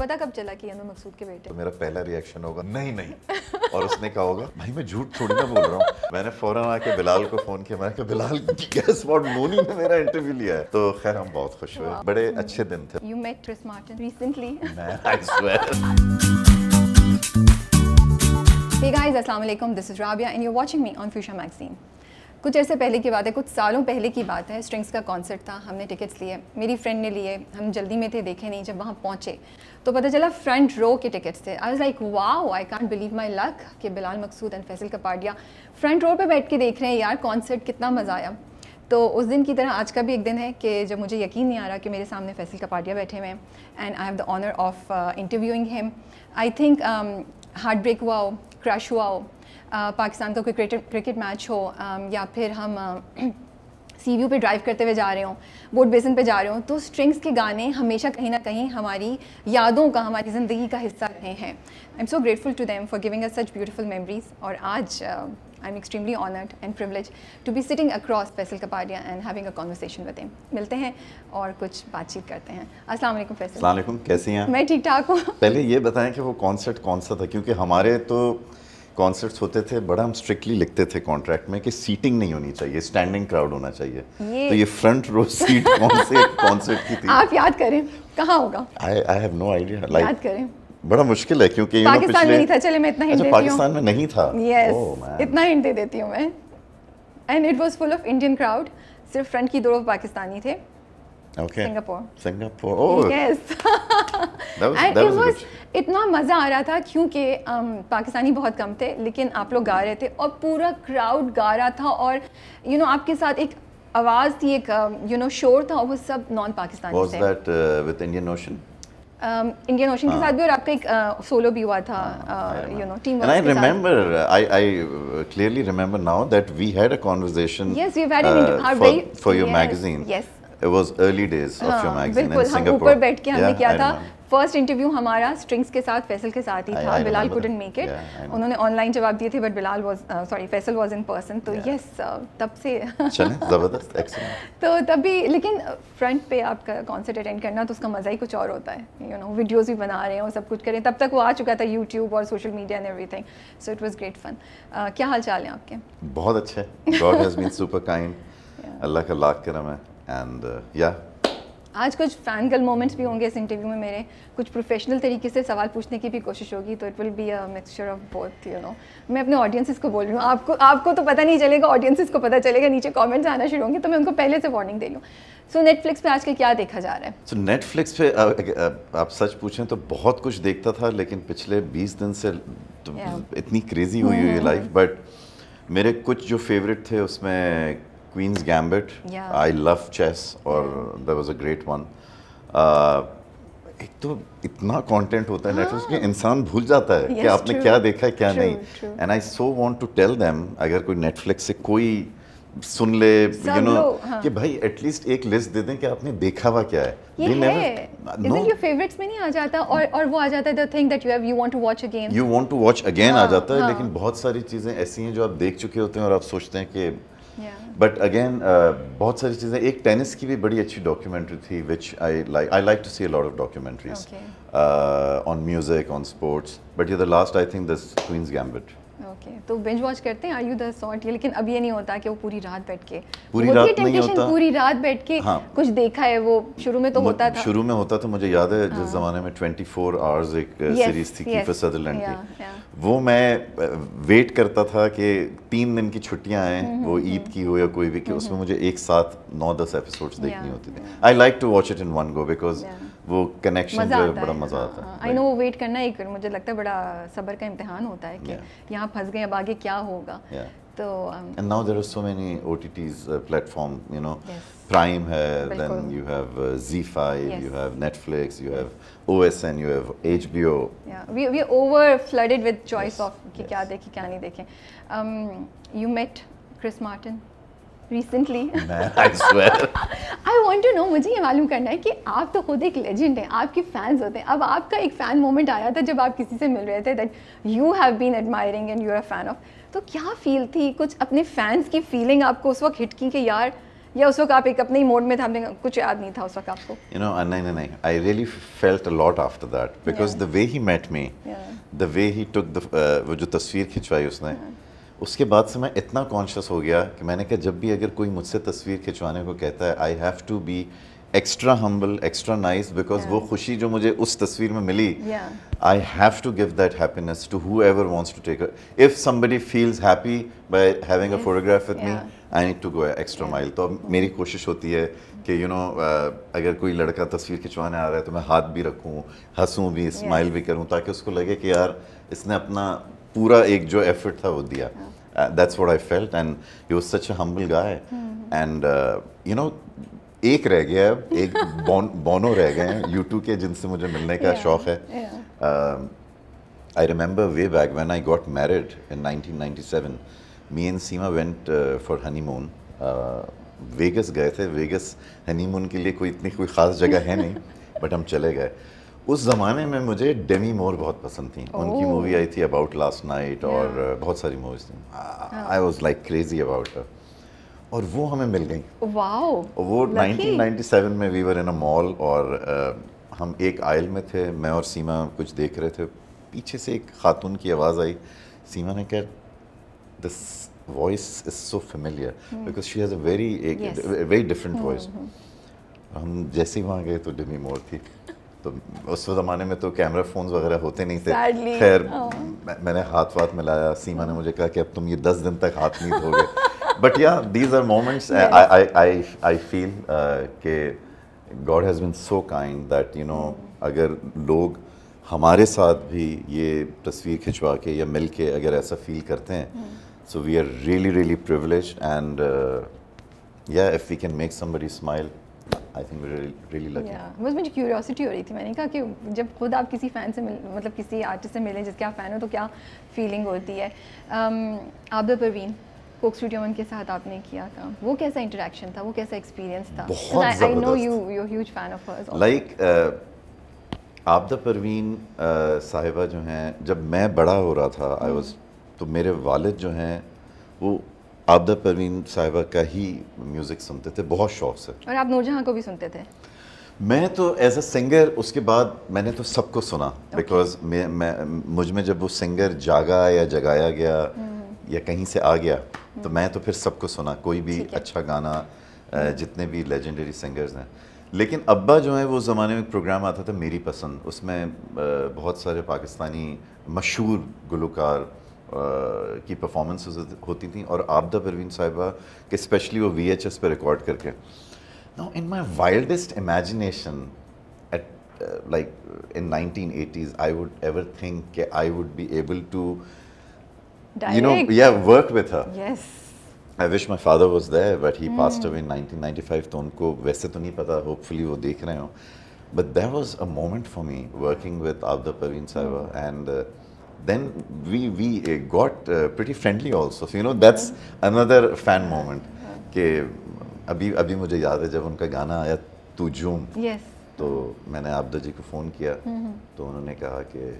पता कब चला कि अनु मकसूद के बेटे तो मेरा पहला रिएक्शन होगा नहीं नहीं और उसने कहा होगा भाई मैं झूठ थोड़ी ना बोल रहा हूँ मैंने फौरन आके बिलाल को फोन किया मैंने कहा बिलाल गेस व्हाट मोनी ने मेरा इंटरव्यू लिया है तो खैर हम बहुत खुश हुए बड़े अच्छे दिन थे you met Chris Martin recently I swear Hey guys, Assalamu alaikum. This is Rabia and you're watching me on Fusha Magazine. कुछ ऐसे पहले की बात है कुछ सालों पहले की बात है स्ट्रिंग्स का कॉन्सर्ट था हमने टिकट्स लिए मेरी फ्रेंड ने लिए हम जल्दी में थे देखे नहीं जब वहाँ पहुँचे तो पता चला फ्रंट रो के टिकट्स थे I was like wow I can't believe my luck कि Bilal Maqsood and Faisal Kapadia front row पर बैठ के देख रहे हैं यार कॉन्सर्ट कितना मज़ा आया तो उस दिन की तरह आज का भी एक दिन है कि जब मुझे यकीन नहीं आ रहा कि मेरे सामने फैसल कपाडिया बैठे हुए हैं and I have the honour of interviewing him I think heart break हुआ हो क्रश हुआ हो पाकिस्तान का कोई क्रिकेट क्रिकेट मैच हो या फिर हम सी व्यू पर ड्राइव करते हुए जा रहे हों बोट बेसन पे जा रहे हों तो स्ट्रिंग्स के गाने हमेशा कहीं ना कहीं हमारी यादों का हमारी ज़िंदगी का हिस्सा रहे हैं I am so grateful to them for giving a such beautiful memories और आज I am extremely honoured and privilege to be sitting across Faisal Kapadia and having a conversation with him मिलते हैं और कुछ बातचीत करते हैं अस्सलाम वालेकुम फैसल अस्सलाम वालेकुम कैसी हैं मैं ठीक ठाक हूँ पहले ये बताएं कि वो कॉन्सर्ट कौन सा था क्योंकि हमारे तो कॉन्सर्ट्स होते थे बड़ा हम स्ट्रिक्टली लिखते थे कॉन्ट्रैक्ट में कि सीटिंग नहीं होनी चाहिए स्टैंडिंग क्राउड होना चाहिए ये... तो ये फ्रंट रो सीट कौन से कॉन्सर्ट की थी आप याद करें कहाँ होगा I I have no idea like याद करें बड़ा मुश्किल है क्योंकि अच्छा, पाकिस्तान में नहीं था चले मैं इतना हिंट देती हूं पाकिस्तान में नहीं था यस इतना हिंट दे देती हूं मैं and it was full of Indian crowd सिर्फ फ्रंट की दो पाकिस्तानी थे okay. singapore singapore oh Singapore Singapore oh that and was, was इतना मज़ा आ रहा था क्योंकि um, पाकिस्तानी बहुत कम थे लेकिन आप लोग गा रहे थे और पूरा क्राउड गा रहा था और यू you नो know, आपके साथ एक आवाज़ थी एक यू um, नो शोर था वो सब नॉन पाकिस्तानी थे that with Indian Ocean Indian Ocean के हाँ। साथ भी और आपका एक सोलो uh, भी हुआ था you know team I remember I I clearly remember now that we had a conversation yes we had an interview for your magazine yes it was early days of your magazine in Singapore बिल्कुल ऊपर बैठ के हमने किया था first interview हमारा strings के साथ फैसल के साथ ही था बिलाल कुडन मेक इट उन्होंने ऑनलाइन जवाब दिए थे but Bilal was sorry uh, Faisal was in person तो यस uh, तब से जबरदस्त एक्सीलेंट तो तब भी लेकिन फ्रंट पे आपका कॉन्सर्ट अटेंड करना तो उसका मज़ा ही कुछ और होता है यू नो वीडियोस भी बना रहे हैं और सब कुछ करें तब तक वो आ चुका था यूट्यूब और social media and everything so it was great fun क्या हाल चाल हैं आपके बहुत अच्छे God has been super kind Allah का लाख करम है एंड या uh, आज कुछ फैन गर्ल मोमेंट्स भी होंगे इस इंटरव्यू में मेरे कुछ प्रोफेशनल तरीके से सवाल पूछने की भी कोशिश होगी तो it will be a mixture of both you know मैं अपने ऑडियंसेस को बोल रही हूँ आपको आपको तो पता नहीं चलेगा ऑडियंसिस को पता चलेगा नीचे कमेंट्स आना शुरू होंगे तो मैं उनको पहले से वार्निंग दे लूँ सो नेटफ्लिक्स नेटफ्लिक्स पे आजकल क्या देखा जा रहा है सो so, नेटफ्लिक्स पे आ, आ, आ, आप सच पूछें तो बहुत कुछ देखता था लेकिन पिछले बीस दिन से तो yeah. इतनी क्रेजी हुई हुई लाइफ बट मेरे कुछ जो फेवरेट थे उसमें Queen's Gambit. Yeah. I love chess or yeah. there was a great one. Uh, एक तो इतना कंटेंट होता है नेटवर्क के हाँ। इंसान भूल जाता है yes, कि आपने true. क्या देखा है क्या true, नहीं and I so want to tell them अगर कोई नेटफ्लिक्स से कोई सुन ले यू नो हाँ। कि भाई एटलीस्ट एक लिस्ट दे दें कि आपने देखा हुआ क्या है ये They है नो योर फेवरेट्स में नहीं आ जाता और और वो आ जाता है the thing that you have you want to watch again you want to watch again आ हाँ, जाता है हाँ. लेकिन बहुत सारी चीजें ऐसी हैं जो आप देख चुके होते हैं और आप सोचते हैं कि But again, uh, बहुत सारी चीजें एक टेनिस की भी बड़ी अच्छी डॉक्यूमेंट्री थी, which I like. I like to see a lot of documentaries uh, on music, on sports. But the last I think this Queen's Gambit. Okay तो बेंच वॉच करते हैं आर यू द सॉर्ट ये लेकिन अब ये नहीं होता कि वो पूरी रात बैठ के पूरी रात नहीं होता पूरी रात बैठ के हाँ, कुछ देखा है वो शुरू में तो होता था शुरू में होता था तो मुझे याद है जिस हाँ। जमाने में 24 आवर्स एक सीरीज uh, थी yes, सदरलैंड की वो मैं वेट uh, करता था कि तीन दिन की छुट्टियां आए हम्म, वो हम्म, ईद हम्म। की हो या कोई भी की उसमें मुझे एक साथ नौ दस एपिसोड्स देखनी होती थी I like to watch it in one go because वो कनेक्शन जो है बड़ा मज़ा हाँ, आता है आई हाँ। नो वो वेट करना एक मुझे लगता है बड़ा सब्र का इम्तिहान होता है कि यहाँ फंस गए अब आगे क्या होगा तो and now there are so many OTTs platform you know Prime है then you have Zee5 you have Netflix you have OSN you have HBO या we we over flooded with choice of कि क्या देखें क्या नहीं देखें you met Chris Martin recently I want to know मुझे ये मालूम करना है कि आप तो खुद एक लेजेंड हैं आपके फैंस होते हैं अब आपका एक फ़ैन मोमेंट आया था जब आप किसी से मिल रहे थे that you have been admiring and you are a fan of तो क्या फील थी कुछ अपने फैंस की फीलिंग आपको उस वक्त हिट की कि यार या उस वक्त आप एक अपने ही मोड में था कुछ याद नहीं था उस वक्त आपको यू नो uh, नहीं नहीं I really felt a lot after that because the way he met me the way he took the वो जो तस्वीर खिंचवाई उसने yeah. उसके बाद से मैं इतना कॉन्शियस हो गया कि मैंने कहा जब भी अगर कोई मुझसे तस्वीर खिंचवाने को कहता है I have to be extra humble extra nice because वो खुशी जो मुझे उस तस्वीर में मिली I have to give that happiness to whoever wants to take if somebody feels happy by having a photograph with me I need to go extra mile तो अब मेरी कोशिश होती है कि यू नो uh, अगर कोई लड़का तस्वीर खिंचवाने आ रहा है तो मैं हाथ भी रखूँ हंसूँ भी स्माइल भी करूँ ताकि उसको लगे कि यार इसने अपना पूरा एक जो एफर्ट था वो दिया yeah. Uh, that's what I felt, and he was such a humble guy. Mm-hmm. And uh, you know, एक रह गया अब एक बॉन बोनो रह गए हैं यू टू के जिनसे मुझे मिलने का yeah, शौक है I um, back way back got I got married in and me and Seema went for uh, Vegas uh, गए थे वेगस हनीमून के लिए कोई इतनी कोई ख़ास जगह है नहीं बट हम चले गए उस ज़माने में मुझे डेमी मोर बहुत पसंद थी oh. उनकी मूवी आई थी अबाउट लास्ट नाइट और बहुत सारी मूवीज थी I was like crazy about और वो हमें मिल गई wow, वो 1997 में we were in a mall और uh, हम एक आयल में थे मैं और सीमा कुछ देख रहे थे पीछे से एक खातून की आवाज़ आई सीमा ने कहा this voice is so familiar because she has a very very different voice हम जैसे ही वहाँ गए तो डेमी मोर थी तो उस ज़माने में तो कैमरा फ़ोन वगैरह होते नहीं थे खैर हाँ। मैंने हाथ वाथ मिलाया सीमा ने मुझे कहा कि अब तुम ये दस दिन तक हाथ नहीं धोगे बट या these are moments I I feel के God has been so kind that you know अगर लोग हमारे साथ भी ये तस्वीर खिंचवा के या मिल के अगर ऐसा फील करते हैं so we are really really privilege and या if we can make somebody smile I think really, really lucky. Yeah. बस मुझे क्यूरियोसिटी हो रही थी मैंने कहा कि जब खुद आप किसी फ़ैन से मिल मतलब किसी आर्टिस्ट से मिले जिसके आप फ़ैन हो तो क्या फीलिंग होती है um, Abida Parveen Coke Studio one के साथ आपने किया था वो कैसा इंटरेक्शन था वो कैसा एक्सपीरियंस था I know you you huge fan of hers like Abida Parveen uh, Sahiba जो हैं जब मैं बड़ा हो रहा था आई वाज hmm. तो मेरे वालिद जो हैं वो आबदा परवीन साहिबा का ही म्यूज़िक सुनते थे बहुत शौक से और आप नूरजहाँ को भी सुनते थे मैं तो एज अ सिंगर उसके बाद मैंने तो सबको सुना बिकॉज okay. मैं, मैं मुझ में जब वो सिंगर जागा या जगाया गया hmm. या कहीं से आ गया hmm. तो हम्म। मैं तो फिर सबको सुना कोई भी अच्छा गाना hmm. जितने भी लेजेंडरी सिंगर्स हैं लेकिन अब्बा जो है वो ज़माने में एक प्रोग्राम आता था मेरी पसंद उसमें बहुत सारे पाकिस्तानी मशहूर गुलकार की परफॉर्मेंस होती थी और आबदा परवीन साहिबा के स्पेशली वो वी एच एस पर रिकॉर्ड करके now in my wildest imagination at like in nineteen eighties I would ever think के I would be able to you know या work with her I wish my father was there but he passed away in 1995 तो उनको वैसे तो नहीं पता hopefully वो देख रहे हो but there was a moment for me working with Abida Parveen Sahiba and then we, we got uh, pretty friendly also. So, you know, that's another fan moment. कि अभी अभी मुझे याद है जब उनका गाना आया तू जूम yes. तो मैंने आबदा जी को फ़ोन किया तो उन्होंने कहा कि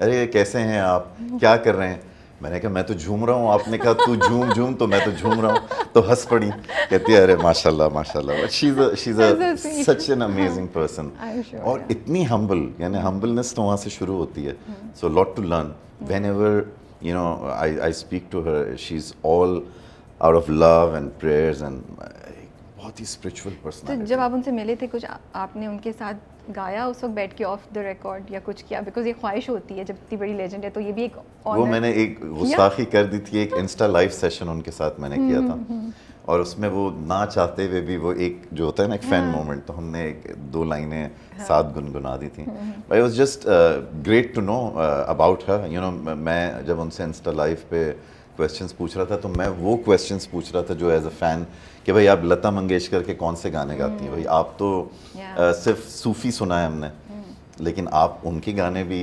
अरे कैसे हैं आप क्या कर रहे हैं मैंने कहा मैं तो झूम रहा हूँ आपने कहा तू झूम झूम तो मैं तो झूम रहा हूँ तो हंस पड़ी कहती है अरे माशाल्लाह माशाल्लाह she is she is such an amazing person और yeah. इतनी हम्बल यानी हम्बलनेस तो वहाँ से शुरू होती है so lot to learn whenever you know I I speak to her she is all out of love and prayers and बहुत ही स्पिरिचुअल पर्सन तो जब आप उनसे मिले थे कुछ आपने उनके साथ गाया उस वक्त बैठ के ऑफ द रिकॉर्ड या कुछ किया बिकॉज ये ख्वाहिश होती है जब इतनी बड़ी लेजेंड है तो ये भी एक वो मैंने एक गुस्ताखी कर दी थी एक इंस्टा लाइव सेशन उनके साथ मैंने किया हम्म, था हम्म, हम्म। और उसमें वो ना चाहते हुए भी वो एक जो होता है ना एक फैन मोमेंट हाँ। तो हमने एक दो लाइनें हाँ। साथ गुनगुना दी थी I was just great to know about her you know मैं जब उनसे इंस्टा लाइव पे क्वेश्चंस पूछ रहा था तो मैं वो क्वेश्चंस पूछ रहा था जो एज अ फैन कि भाई आप लता मंगेशकर के कौन से गाने गाती हैं भाई hmm. आप तो आ, सिर्फ सूफ़ी सुना है हमने hmm. लेकिन आप उनके गाने भी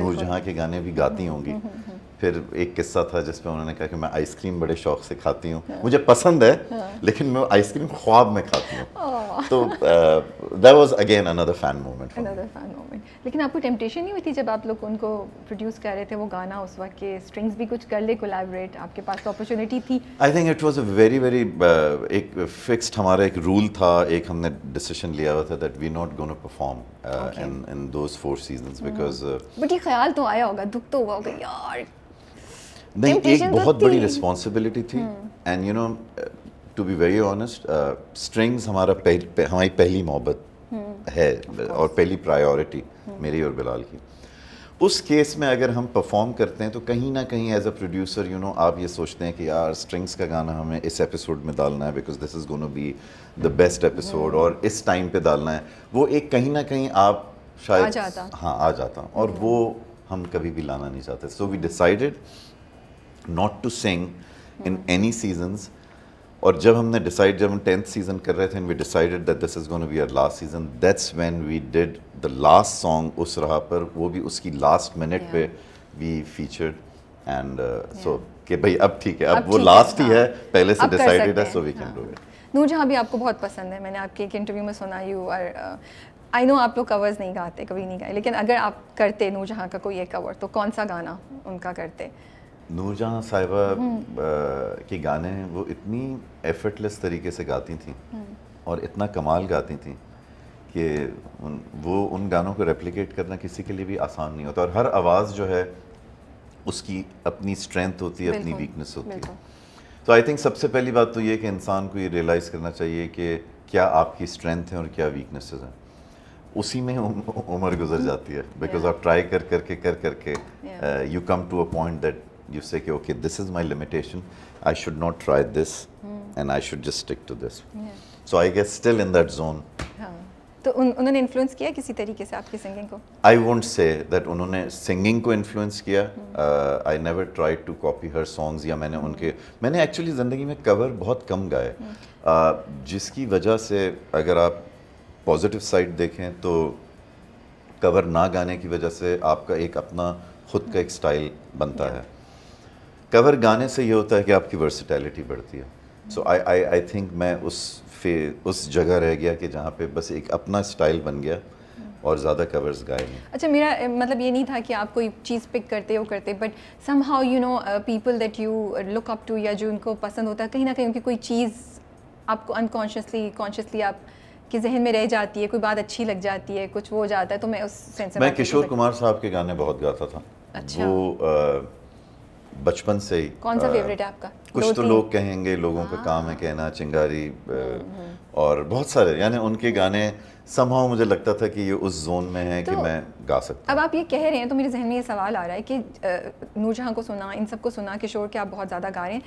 नूरजहाँ के गाने भी गाती होंगी hmm. फिर एक किस्सा था जिसमें उन्होंने कहा कि मैं आइसक्रीम बड़े शौक से खाती हूँ हाँ। मुझे पसंद है हाँ। लेकिन मैं आइसक्रीम ख्वाब में खाती हूँ तो that was again another fan moment fan moment लेकिन आपको टेम्पटेशन नहीं हुई थी जब आप लोग उनको प्रोड्यूस कर रहे थे वो गाना उस वक्त के स्ट्रिंग्स भी कुछ कर ले कोलैबोरेट आपके पास तो अपॉर्चुनिटी थी I think it was a very very एक फिक्स्ड हमारा एक रूल था एक हमने डिसीजन लिया हुआ था that we not gonna perform in in those four seasons because but ये ख्याल तो आया होगा दुख तो हुआ होगा यार नहीं एक तो बहुत बड़ी रिस्पॉन्सिबिलिटी थी and you know to be very honest Strings हमारा पह, पह, हमारी पहली मोहब्बत हम्म। है और पहली प्रायोरिटी हम्म। मेरी और बिलाल की उस केस में अगर हम परफॉर्म करते हैं तो कहीं ना कहीं as a producer you know आप ये सोचते हैं कि यार स्ट्रिंग्स का गाना हमें इस एपिसोड में डालना है because this is gonna be the best episode और इस टाइम पे डालना है वो एक कहीं ना कहीं आप शायद आ जाता हाँ आ जाता और हम्म। वो हम कभी भी लाना नहीं चाहते so we decided not to sing in any seasons और जब हमने डिसाइड जब हम टेंथ सीजन कर रहे थे we decided that this is gonna be our last season that's when we did the last song उस राह पर वो भी उसकी लास्ट मिनट पे वी फीचर्ड एंड सो कि भाई अब ठीक है अब, अब वो लास्ट ही हाँ। है पहले से डिसाइडेड है so we can do it जहाँ भी आपको बहुत पसंद है मैंने आपके एक इंटरव्यू में सुना यू आर आई नो आप लोग कवर्स नहीं गाते कभी नहीं गाए लेकिन अगर आप करते जहाँ का कोई एक कवर तो कौन सा गाना उनका करते नूरजहाँ साहिबा हम्म। के गाने वो इतनी एफर्टलेस तरीके से गाती थी हम्म। और इतना कमाल गाती थी कि उन, वो उन गानों को रेप्लिकेट करना किसी के लिए भी आसान नहीं होता और हर आवाज़ जो है उसकी अपनी स्ट्रेंथ होती है अपनी वीकनेस होती है तो आई थिंक सबसे पहली बात तो ये कि इंसान को ये रियलाइज़ करना चाहिए कि क्या आपकी स्ट्रेंथ है और क्या वीकनेसेस हैं उसी में उम्र गुजर जाती है बिकॉज yeah. आप ट्राई कर करके कर करके you come to a point that you say कि okay this is my limitation I should not try this mm. and I should just stick to this yeah. so I guess still in that zone हाँ. तो उन, उन्होंने influence किया किसी तरीके से आपकी सिंगिंग को आई वोंट से दैट उन्होंने सिंगिंग को इन्फ्लुएंस किया I never try to copy her songs या मैंने hmm. उनके मैंने एक्चुअली ज़िंदगी में कवर बहुत कम गाए hmm. uh, जिसकी वजह से अगर आप पॉजिटिव साइड देखें तो कवर ना गाने की वजह से आपका एक अपना खुद का एक स्टाइल hmm. बनता है कवर गाने से ये होता है कि आपकी वर्सिटैलिटी बढ़ती है सो आई आई आई थिंक मैं उस फे उस जगह रह गया कि जहाँ पे बस एक अपना स्टाइल बन गया और ज़्यादा कवर्स गाए हैं अच्छा मेरा मतलब ये नहीं था कि आप कोई चीज़ पिक करते हो करते but somehow you know people that you look up to या जो उनको पसंद होता है कहीं ना कहीं उनकी कोई चीज़ आपको अनकॉन्शियसली कॉन्शियसली आप के जहन में रह जाती है कोई बात अच्छी लग जाती है कुछ वो जाता है तो मैं उस सेंस में मैं किशोर कुमार साहब के गाने बहुत गाता था अच्छा वो आ, बचपन से ही कौन सा फेवरेट है आपका कुछ तो लोग कहेंगे लोगों का काम है हाँ। कहना चिंगारी हम्म, हम्म। और बहुत सारे यानी उनके गाने समाव मुझे लगता था कि ये उस जोन में है तो, कि मैं गा सकता हूँ अब आप ये कह रहे हैं तो मेरे जहन में ये सवाल आ रहा है कि नूरजहाँ को सुना इन सबको सुना किशोर के आप बहुत ज़्यादा गा रहे हैं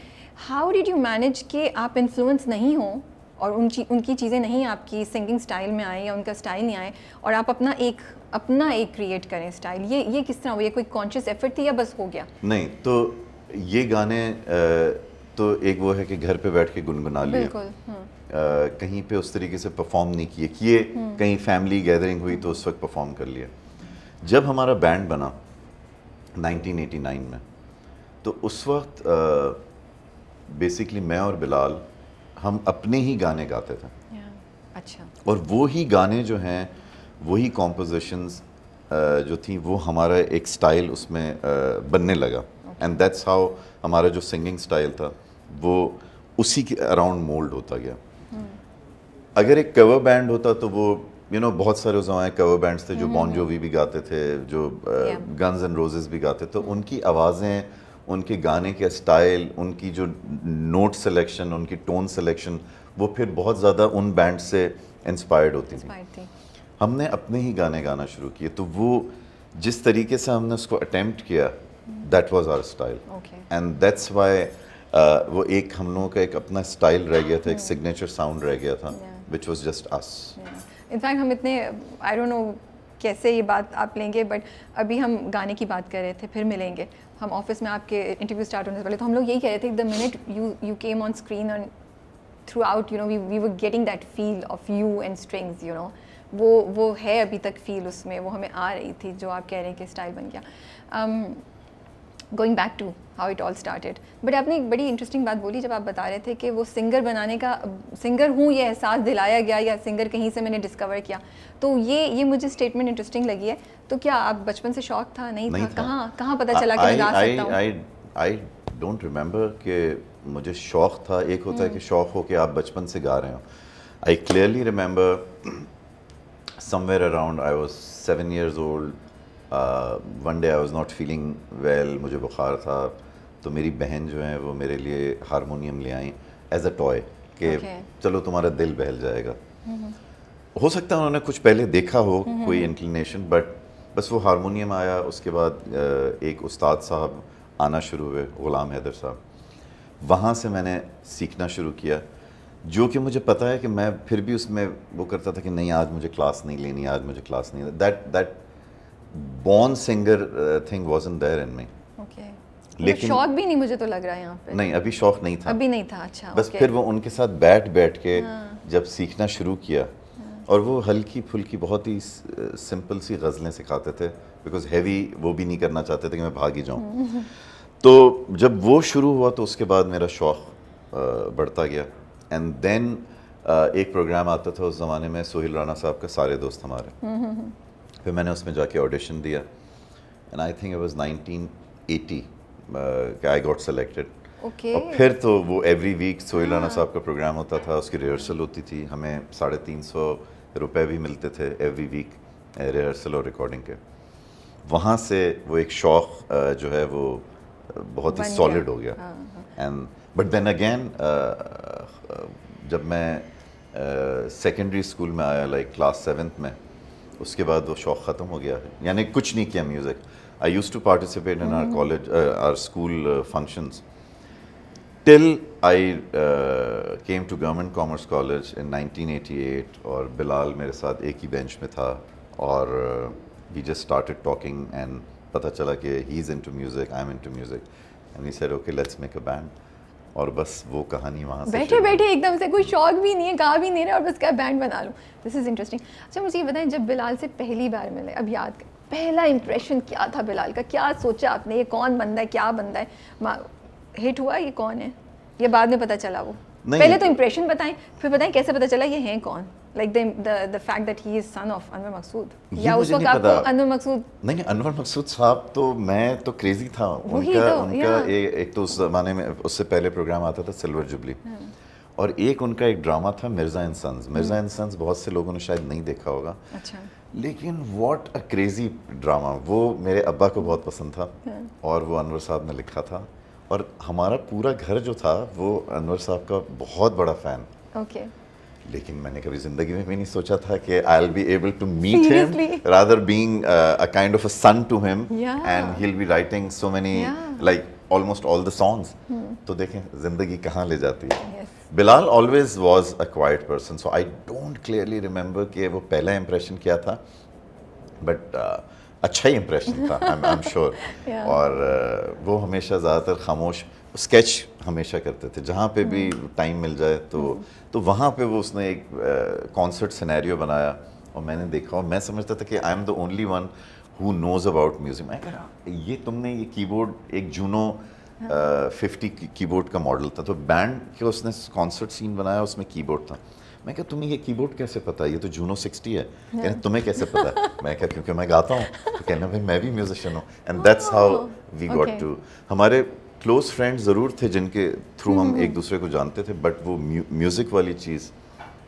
हाउ डिड यू मैनेज कि आप इन्फ्लुएंस नहीं हो और उन उनकी चीज़ें नहीं आपकी सिंगिंग स्टाइल में आए या उनका स्टाइल नहीं आए और आप अपना एक अपना एक क्रिएट करें स्टाइल ये ये किस तरह हुआ कोई कॉन्शियस एफर्ट थी या बस हो गया नहीं तो ये गाने तो एक वो है कि घर पे बैठ के गुनगुना लिए हम्म। कहीं पे उस तरीके से परफॉर्म नहीं किए किए हम्म। कहीं फैमिली गैदरिंग हुई तो उस वक्त परफॉर्म कर लिया जब हमारा बैंड बना 1989 में तो उस वक्त बेसिकली मैं और बिलाल हम अपने ही गाने गाते थे अच्छा और वो ही गाने जो हैं वही कॉम्पोजिशंस uh, जो थी वो हमारा एक स्टाइल उसमें uh, बनने लगा एंड दैट्स हाउ हमारा जो सिंगिंग स्टाइल था वो उसी के अराउंड मोल्ड होता गया hmm. अगर एक कवर बैंड होता तो वो यू you नो know, बहुत सारे उस कवर बैंड्स थे जो बॉन्जोवी hmm. भी गाते थे जो गन्स एंड रोजेस भी गाते तो उनकी आवाज़ें उनके गाने के स्टाइल उनकी जो नोट सिलेक्शन उनकी टोन सिलेक्शन वो फिर बहुत ज़्यादा उन बैंड से इंस्पायर्ड होती थी हमने अपने ही गाने गाना शुरू किए तो वो जिस तरीके से हमने उसको अटैम्प्ट किया that was our style and that's why वो एक हम लोगों का एक अपना स्टाइल रह गया था एक सिग्नेचर साउंड रह गया था which was just us in fact हम इतने आई डोंट नो कैसे ये बात आप लेंगे बट अभी हम गाने की बात कर रहे थे फिर मिलेंगे हम ऑफिस में आपके इंटरव्यू स्टार्ट होने से पहले तो हम लोग यही कह रहे थे the minute you you came on screen on throughout you know we we were getting that feel of you and Strings you know वो वो है अभी तक फील उसमें वो हमें आ रही थी जो आप कह रहे हैं कि स्टाइल बन गया going back to how it all started but आपने एक बड़ी इंटरेस्टिंग बात बोली जब आप बता रहे थे कि वो सिंगर बनाने का सिंगर हूँ ये एहसास दिलाया गया या सिंगर कहीं से मैंने डिस्कवर किया तो ये ये मुझे स्टेटमेंट इंटरेस्टिंग लगी है तो क्या आप बचपन से शौक था नहीं, नहीं था, था। कहाँ कहाँ पता चला कि गा सकता आई डोंट रिमेंबर कि मुझे शौक था एक होता है कि हम्म। शौक हो कि आप बचपन से गा रहे हो I clearly remember somewhere around I was seven years old one day I was not feeling well मुझे बुखार था तो मेरी बहन जो है वो मेरे लिए हारमोनियम ले आई एज अ टॉय कि चलो तुम्हारा दिल बहल जाएगा mm-hmm. हो सकता है उन्होंने कुछ पहले देखा हो mm-hmm. कोई इंक्लिनेशन बट बस वो हारमोनियम आया उसके बाद uh, एक उस्ताद साहब आना शुरू हुए ग़ुलाम हैदर साहब वहाँ से मैंने सीखना शुरू किया जो कि मुझे पता है कि मैं फिर भी उसमें वो करता था कि नहीं आज मुझे क्लास नहीं लेनी आज मुझे क्लास नहीं that that born singer thing was in there in me लेकिन मतलब शौक भी नहीं मुझे तो लग रहा है यहाँ पे नहीं अभी शौक नहीं था अभी नहीं था अच्छा बस okay. फिर वो उनके साथ बैठ बैठ के हाँ। जब सीखना शुरू किया हाँ। और वो हल्की फुल्की बहुत ही सिंपल uh, सी गज़लें सिखाते थे बिकॉज हैवी वो भी नहीं करना चाहते थे कि मैं भाग ही जाऊँ तो जब वो शुरू हुआ तो उसके बाद मेरा शौक uh, बढ़ता गया एंड देन uh, एक प्रोग्राम आता था उस ज़माने में सोहेल राणा साहब का सारे दोस्त हमारे फिर मैंने उसमें जाके ऑडिशन दिया and I think it was nineteen eighty I got selected और फिर तो वो एवरी वीक सोहेल राणा हाँ। साहब का प्रोग्राम होता था उसकी रिहर्सल होती थी हमें साढ़े तीन सौ रुपये भी मिलते थे एवरी वीक रिहर्सल और रिकॉर्डिंग के वहाँ से वो एक शौक़ uh, जो है वो uh, बहुत ही सॉलिड हो गया एंड हाँ, हाँ। बट देन अगेन जब मैं सेकेंडरी uh, स्कूल में आया लाइक क्लास सेवन्थ में उसके बाद वो शौक़ ख़त्म हो गया है यानी कुछ नहीं किया music I use to participate in our college or school functions till I came to government commerce college in 1988 और बिलाल मेरे साथ एक ही बेंच में था और he just started talking and पता चला कि he is in music I am in music and he said okay let's make a band और बस वो कहानी वहाँ से बैठे बैठे एकदम से कोई शौक भी नहीं है गा भी नहीं रहा और बस क्या बैंड बना लूँ दिस इज़ इंटरेस्टिंग अच्छा मुझे ये बताएं जब बिलाल से पहली बार मिले अब याद कर पहला इंप्रेशन क्या था बिलाल का क्या सोचा आपने ये कौन बंदा है क्या बंदा है हिट हुआ ये कौन है ये बाद में पता चला वो पहले तो इम्प्रेशन बताएं फिर बताएं कैसे पता चला ये हैं कौन like the the fact that he is son of Anwar Maqsood या उस वक्त आपको अनवर मकसूद नहीं नहीं अनवर मकसूद साहब तो मैं तो क्रेजी था उनका तो, उनका ए, एक तो उस जमाने में उससे पहले प्रोग्राम आता था सिल्वर जुबली हाँ। और एक उनका एक ड्रामा था Mirza and sons Mirza and sons बहुत से लोगों ने शायद नहीं देखा होगा अच्छा लेकिन व्हाट अ क्रेजी ड्रामा वो मेरे अब्बा को बहुत पसंद था हाँ। और वो अनवर साहब ने लिखा था और हमारा पूरा घर जो था वो अनवर साहब का बहुत बड़ा फ़ैन ओके okay. लेकिन मैंने कभी जिंदगी में भी नहीं सोचा था कि I will be able to meet him rather being a kind of a son to him and he will be writing so many like almost all the songs तो देखें जिंदगी कहाँ ले जाती है Bilal always was a quiet person so I don't clearly remember कि वो पहला इम्प्रेशन क्या था बट uh, अच्छा ही इम्प्रेशन था आई एम श्योर और uh, वो हमेशा ज़्यादातर खामोश स्केच हमेशा करते थे जहाँ पे भी टाइम हम्म। मिल जाए तो हम्म। तो वहाँ पे वो उसने एक कॉन्सर्ट सिनेरियो बनाया और मैंने देखा और मैं समझता था कि I am the only one who knows about music मैं कह ये तुमने ये कीबोर्ड एक जूनो फिफ्टी कीबोर्ड का मॉडल था तो बैंड के उसने कॉन्सर्ट सीन बनाया उसमें कीबोर्ड था मैं क्या तुम्हें ये कीबोर्ड कैसे पता ये तो जूनो सिक्सटी है कहने हाँ। तुम्हें कैसे पता मैं क्या क्योंकि मैं गाता हूँ तो कहना भाई मैं भी म्यूजिशियन हूँ and that's how we got to हमारे क्लोज फ्रेंड ज़रूर थे जिनके थ्रू हम एक दूसरे को जानते थे बट वो म्यूज़िक वाली चीज़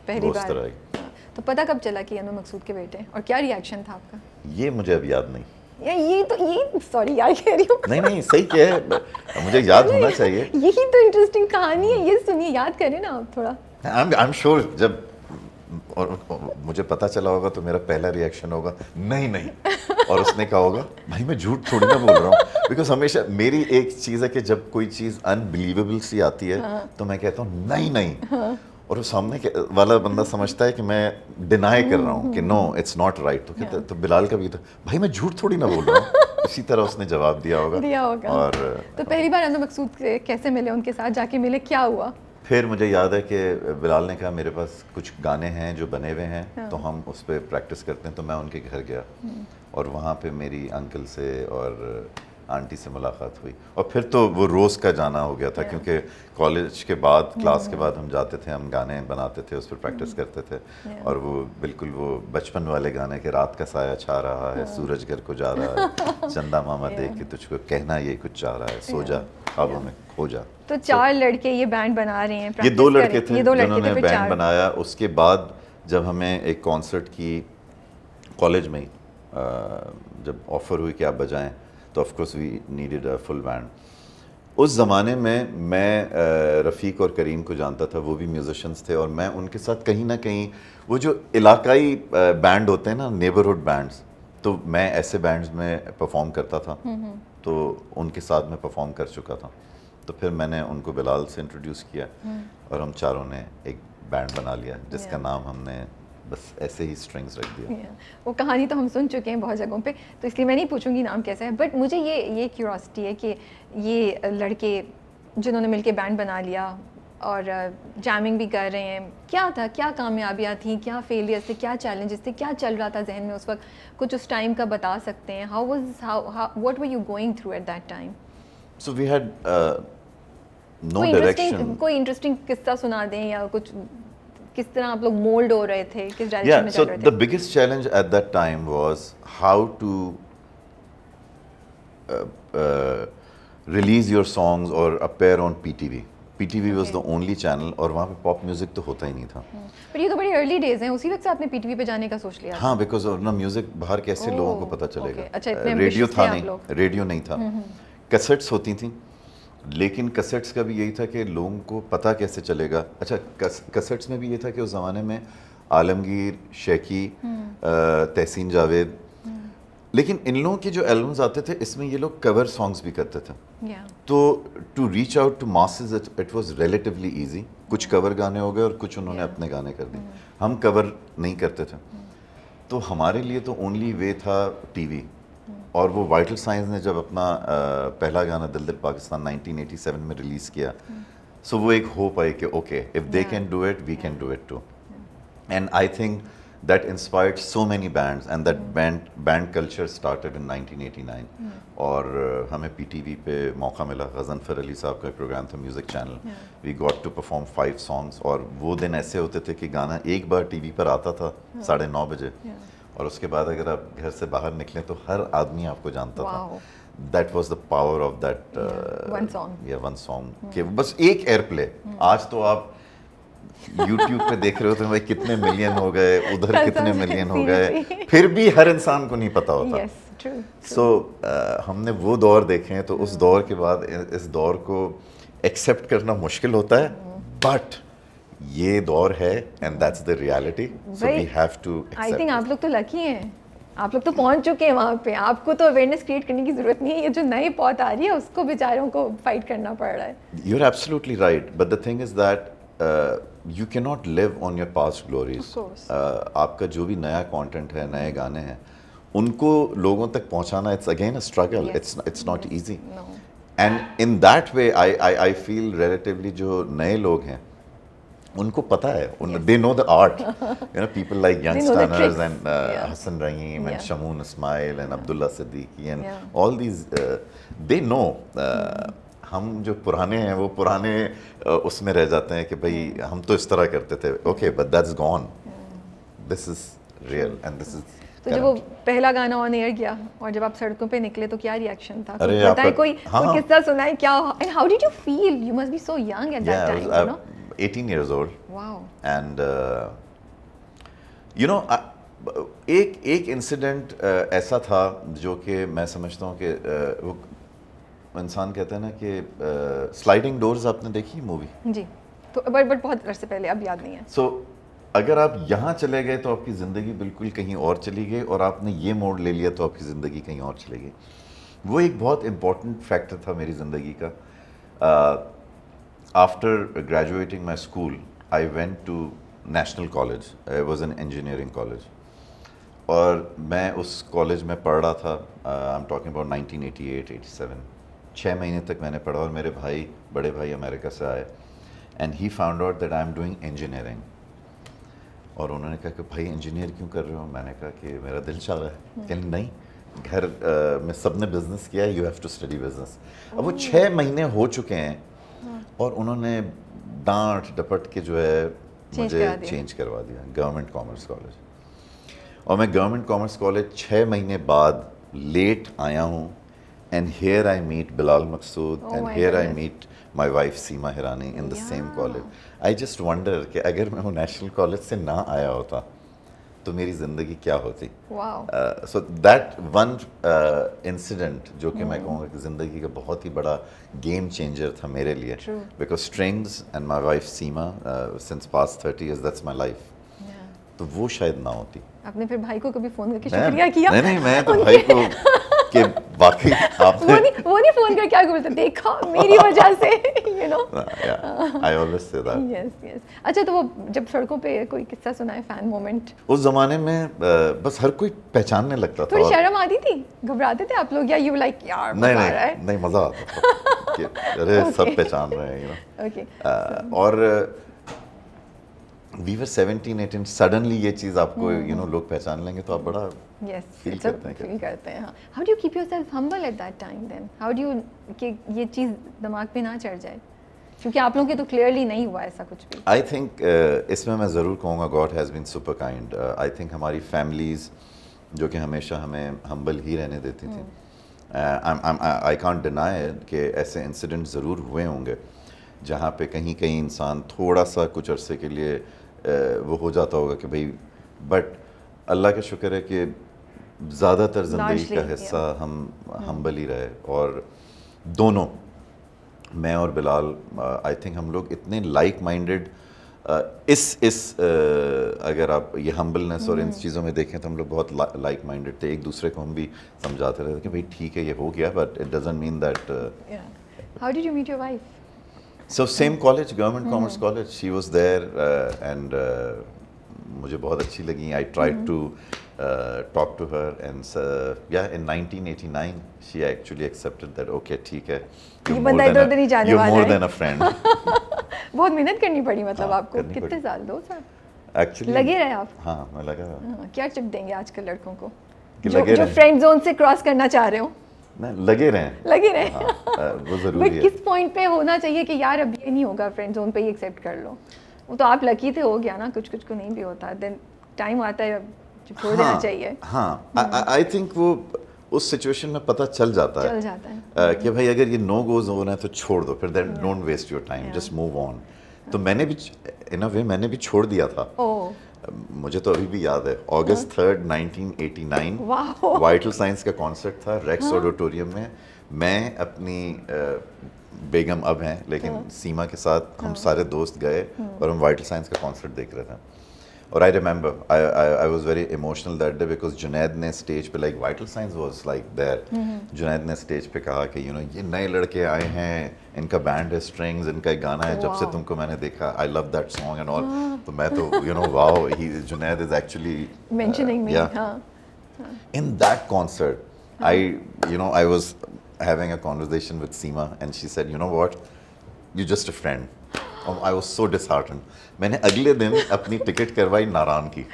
पहली बार आई हाँ, तो पता कब चला कि अनु मकसूद के बेटे और क्या रिएक्शन था आपका ये मुझे अब याद नहीं या ये तो ये सॉरी यार कह रही हूँ नहीं नहीं सही कह मुझे याद होना चाहिए यही तो इंटरेस्टिंग कहानी है ये सुनिए याद करें ना आप थोड़ा आई एम श्योर जब और, और मुझे पता चला होगा तो मेरा पहला रिएक्शन होगा नहीं नहीं और उसने कहा होगा भाई मैं झूठ थोड़ी ना बोल रहा हूँ बिकॉज हमेशा मेरी एक चीज़ है कि जब कोई चीज़ अनबिलीवेबल सी आती है हाँ। तो मैं कहता हूँ नहीं नहीं हाँ। और सामने के वाला बंदा समझता है कि मैं डिनाई कर रहा हूँ कि नो इट्स नॉट राइट तो कहते हाँ। तो बिलाल का भी तो भाई मैं झूठ थोड़ी ना बोल रहा हूँ इसी तरह उसने जवाब दिया होगा दिया होगा और तो पहली बार अनु मकसूद कैसे मिले उनके साथ जाके मिले क्या हुआ फिर मुझे याद है कि बिलाल ने कहा मेरे पास कुछ गाने हैं जो बने हुए हैं हाँ। तो हम उस पर प्रैक्टिस करते हैं तो मैं उनके घर गया हम्म। और वहाँ पे मेरी अंकल से और आंटी से मुलाकात हुई और फिर तो वो रोज़ का जाना हो गया था क्योंकि कॉलेज के बाद क्लास के बाद हम जाते थे हम गाने बनाते थे उस पर mm-hmm. प्रैक्टिस करते थे और वो बिल्कुल वो बचपन वाले गाने के रात का साया छा रहा है सूरज घर को जा रहा है चंदा मामा देख के तुझको कहना ये कुछ चाह रहा है सो जा ख्वाबों में खो जा तो चार लड़के ये बैंड बना रहे हैं ये दो लड़के थे जिन्होंने बैंड बनाया उसके बाद जब हमें एक कॉन्सर्ट की कॉलेज में ही जब ऑफ़र हुई कि आप बजाएं तो off we needed a full band उस ज़माने में मैं रफ़ीक और करीम को जानता था वो भी म्यूज़िशंस थे और मैं उनके साथ कहीं ना कहीं वो जो इलाकाई बैंड होते हैं ना नेबरहुड बैंड्स तो मैं ऐसे बैंड्स में परफॉर्म करता था हम्म, हम्म। तो उनके साथ मैं परफॉर्म कर चुका था तो फिर मैंने उनको बिलाल से इंट्रोड्यूस किया हम्म। और हम चारों ने एक बैंड बना लिया जिसका नाम हमने बस ऐसे ही स्ट्रिंग्स रख दिया yeah. वो कहानी तो हम सुन चुके हैं बहुत जगहों पे तो इसलिए मैं नहीं पूछूंगी नाम कैसा है बट मुझे ये ये क्यूरोसिटी है कि ये लड़के जिन्होंने मिलके बैंड बना लिया और जैमिंग भी कर रहे हैं क्या था क्या कामयाबियाँ थी क्या फेलियर्स थे क्या चैलेंजेस थे क्या चल रहा था जहन में उस वक्त कुछ उस टाइम का बता सकते हैं how was how what were you going through at that time so we had no direction कोई इंटरेस्टिंग किस्सा सुना दें या कुछ किस तरह आप लोग मोल्ड हो रहे थे किस डायरेक्शन yeah, में चल so रहे थे the biggest challenge at that time was how to release your songs और appear on PTV PTV was the only channel और वहाँ पे पॉप म्यूजिक तो होता ही नहीं था पर hmm. ये तो बड़ी अर्ली डेज हैं उसी वक्त से आपने पीटीवी पे जाने का सोच लिया हाँ बिकॉज और ना म्यूजिक बाहर कैसे oh, लोगों को पता चलेगा okay. अच्छा, रेडियो uh, था नहीं रेडियो नहीं था कैसेट्स हम्म, हम्म। होती थी लेकिन कसट्स का भी यही था कि लोगों को पता कैसे चलेगा अच्छा कस, कसेट्स में भी ये था कि उस ज़माने में आलमगीर शेखी हम्म। तहसीन जावेद हम्म। लेकिन इन लोगों के जो एल्बम्स आते थे इसमें ये लोग कवर सॉन्ग्स भी करते थे yeah. तो to reach out to masses it was relatively easy कुछ कवर गाने हो गए और कुछ उन्होंने yeah. अपने गाने कर दिए mm. हम कवर नहीं करते थे mm. तो हमारे लिए तो ओनली वे था टीवी और वो वाइटल साइंस ने जब अपना पहला गाना दिल दिल पाकिस्तान 1987 में रिलीज़ किया सो वो एक होप आई कि okay if they can do it we can do it too and I think that inspired so many band and that band band culture started in 1989 mm. और uh, हमें PTV पे मौका मिला फर अली साहब का programme था music channel we got to perform five songs और वो दिन ऐसे होते थे कि गाना एक बार वी पर आता था साढ़े नौ बजे yeah. और उसके बाद अगर आप घर से बाहर निकलें तो हर आदमी आपको जानता था that was the power of that one song के बस एक एयर प्ले hmm. आज तो आप यूट्यूब पे देख रहे होते तो भाई कितने मिलियन हो गए उधर कितने मिलियन हो गए फिर भी हर इंसान को नहीं पता होता सो so, uh, हमने वो दौर देखे हैं तो उस hmm. दौर के बाद इस दौर को एक्सेप्ट करना मुश्किल होता है बट hmm. ये दौर है and that's the reality so we have to I think आप लोग तो लकी हैं आप लोग तो पहुंच चुके हैं वहाँ पे आपको तो अवेयरनेस क्रिएट करने की जरूरत नहीं है ये जो नई पौध आ रही है उसको बेचारों को फाइट करना पड़ रहा है you are absolutely right but the thing is that you can not live on your past glories आपका जो भी नया कंटेंट है नए गाने हैं उनको लोगों तक पहुंचाना it's again a struggle it's it's not easy and in that way I I I feel relatively जो नए लोग हैं उनको पता है उन they know the art you know people like Young Stunners and Hasan Rahim and Shamoon Ismail and Abdullah Siddiqui and all these they know हम जो पुराने हैं वो पुराने uh, उसमें रह जाते हैं कि भाई हम तो इस तरह करते थे okay but that is gone this is real and this is तो जब वो पहला गाना ऑन एयर गया और जब आप सड़कों पे निकले तो क्या रिएक्शन था बताएं कोई हाँ, कोई किस्सा सुनाए क्या and how did you feel you must be so young at that time you know 18 years old. Wow. And uh, you know, I, एक एक इंसिडेंट uh, ऐसा था जो कि मैं समझता हूँ कि uh, वो इंसान कहते हैं ना कि स्लाइडिंग uh, डोर्स आपने देखी मूवी जी तो बट बट बहुत अरसे पहले अब याद नहीं है सो so, अगर आप यहाँ चले गए तो आपकी ज़िंदगी बिल्कुल कहीं और चली गई और आपने ये मोड़ ले लिया तो आपकी ज़िंदगी कहीं और चली गई वो एक बहुत इम्पॉर्टेंट फैक्टर था मेरी ज़िंदगी का after graduating my school, I went to national college I was an engineering college और मैं उस कॉलेज में पढ़ रहा था आई एम टॉकिंग अबाउट 1988 87 छः महीने तक मैंने पढ़ा और मेरे भाई बड़े भाई अमेरिका से आए and he found out that I am doing engineering और उन्होंने कहा कि भाई इंजीनियर क्यों कर रहे हो मैंने कहा कि मेरा दिल चाह रहा है हम्म। कहने नहीं घर uh, में सब ने बिज़नेस किया you have to study business अब वो हम्म। छः महीने हो चुके हैं और उन्होंने डांट डपट के जो है मुझे चेंज करवा दिया गवर्नमेंट कॉमर्स कॉलेज और मैं गवर्नमेंट कॉमर्स कॉलेज छः महीने बाद लेट आया हूँ and here I meet Bilal Maqsood and here I meet my wife Seema Hirani in the same college I just wonder कि अगर मैं वो नेशनल कॉलेज से ना आया होता तो मेरी ज़िंदगी क्या होती सो दैट वन इंसिडेंट जो कि मैं hmm. कहूँगा कि ज़िंदगी का बहुत ही बड़ा गेम चेंजर था मेरे लिए because Strings and my wife Seema since pass thirty is that's my life तो वो शायद ना होती आपने फिर भाई को कभी फ़ोन करके शुक्रिया किया नहीं नहीं मैं तो भाई को के बाकी आपने वो नहीं वो नहीं फ़ोन करके क्या बोलते देखा मेरी वजह से you know uh, yeah i always say that yes yes अच्छा तो वो जब सड़कों पे कोई किस्सा सुनाए फैन मोमेंट उस जमाने में बस हर कोई पहचानने लगता था थोड़ी शर्म आती थी घबराते थे आप लोग या यू लाइक यार नहीं नहीं नहीं मजा आता था अरे सब पहचान रहे हैं okay. नो so, और वी वर 17 18 सडनली ये चीज आपको you hmm. Know you know, लोग पहचान लेंगे तो आप बड़ा यस फील करते हैं फील करते हैं हां how do you keep yourself humble at that time then how do you कि ये चीज दिमाग पे ना चढ़ जाए क्योंकि आप लोगों के तो क्लियरली नहीं हुआ ऐसा कुछ भी आई थिंक uh, इसमें मैं ज़रूर कहूंगा God has been super kind I think हमारी फैमिलीज़ जो कि हमेशा हमें हंबल ही रहने देती थी आई कॉन्ट डिनाई कि ऐसे इंसिडेंट ज़रूर हुए होंगे जहाँ पे कहीं कहीं इंसान थोड़ा सा कुछ अरसे के लिए वो हो जाता होगा कि भाई बट अल्लाह का शुक्र है कि ज़्यादातर ज़िंदगी का हिस्सा हम हम्बल ही रहे और दोनों मैं और बिलाल आई थिंक हम लोग इतने लाइक माइंडेड इस इस अगर आप ये हम्बलनेस और इन हम्म। चीज़ों में देखें तो हम लोग बहुत ला, लाइक माइंडेड थे एक दूसरे को हम भी समझाते रहे कि भाई ठीक है ये हो गया but it doesn't mean that how did you meet your wife So same college, Government Commerce College. She was there uh, and uh, मुझे बहुत अच्छी लगी. I tried to uh, talk to her and uh, yeah, in 1989 she actually accepted that. Okay, ठीक है. ये बंदा इधर उधर ही जाने वाला है. You're more than a friend. बहुत मेहनत करनी पड़ी मतलब हाँ, आपको कितने साल दो साल? Actually लगे रहे आप? हाँ मैं लगा. हाँ, क्या टिप देंगे आजकल लड़कों को? जो, जो फ्रेंड जोन से क्रॉस करना चाह रहे हो? लगे रहें लगे रहें हाँ, वो जरूरी है किस पॉइंट पे होना चाहिए कि यार अब ये नहीं होगा फ्रेंड जोन पे ही एक्सेप्ट कर लो वो तो आप लकी थे हो गया ना कुछ कुछ को तो नहीं भी होता देन टाइम आता है छोड़ देना हाँ, चाहिए हाँ आई थिंक वो उस सिचुएशन में पता चल जाता चल है, जाता है। कि भाई अगर ये नो गो जोन है तो छोड़ दो फिर then don't waste your time just move on तो मैंने भी इन अ वे मैंने भी छोड़ दिया था मुझे तो अभी भी याद है August third nineteen Vital Signs का कॉन्सर्ट था रेक्स ऑडिटोरियम हाँ। में मैं अपनी बेगम अब हैं लेकिन हाँ। सीमा के साथ हम हाँ। सारे दोस्त गए और हम वाइटल साइंस का कॉन्सर्ट देख रहे थे Or I remember, I, I, was very emotional that day because Junaid ne stage pe like vital signs was like there. Mm Junaid ne stage pe kaha ke, you know, ye nai ladke aaye hain, inka band hai strings, inka gana hai, wow. jab se tumko maine dekha, I love that song and all. So main you know, wow, he, Junaid is actually... Uh, Mentioning me, yeah. In that concert, I, you know, I was having a conversation with Seema and she said, you know what, you're just a friend. Um, I was so disheartened. मैंने अगले दिन अपनी ticket करवाई नारायण की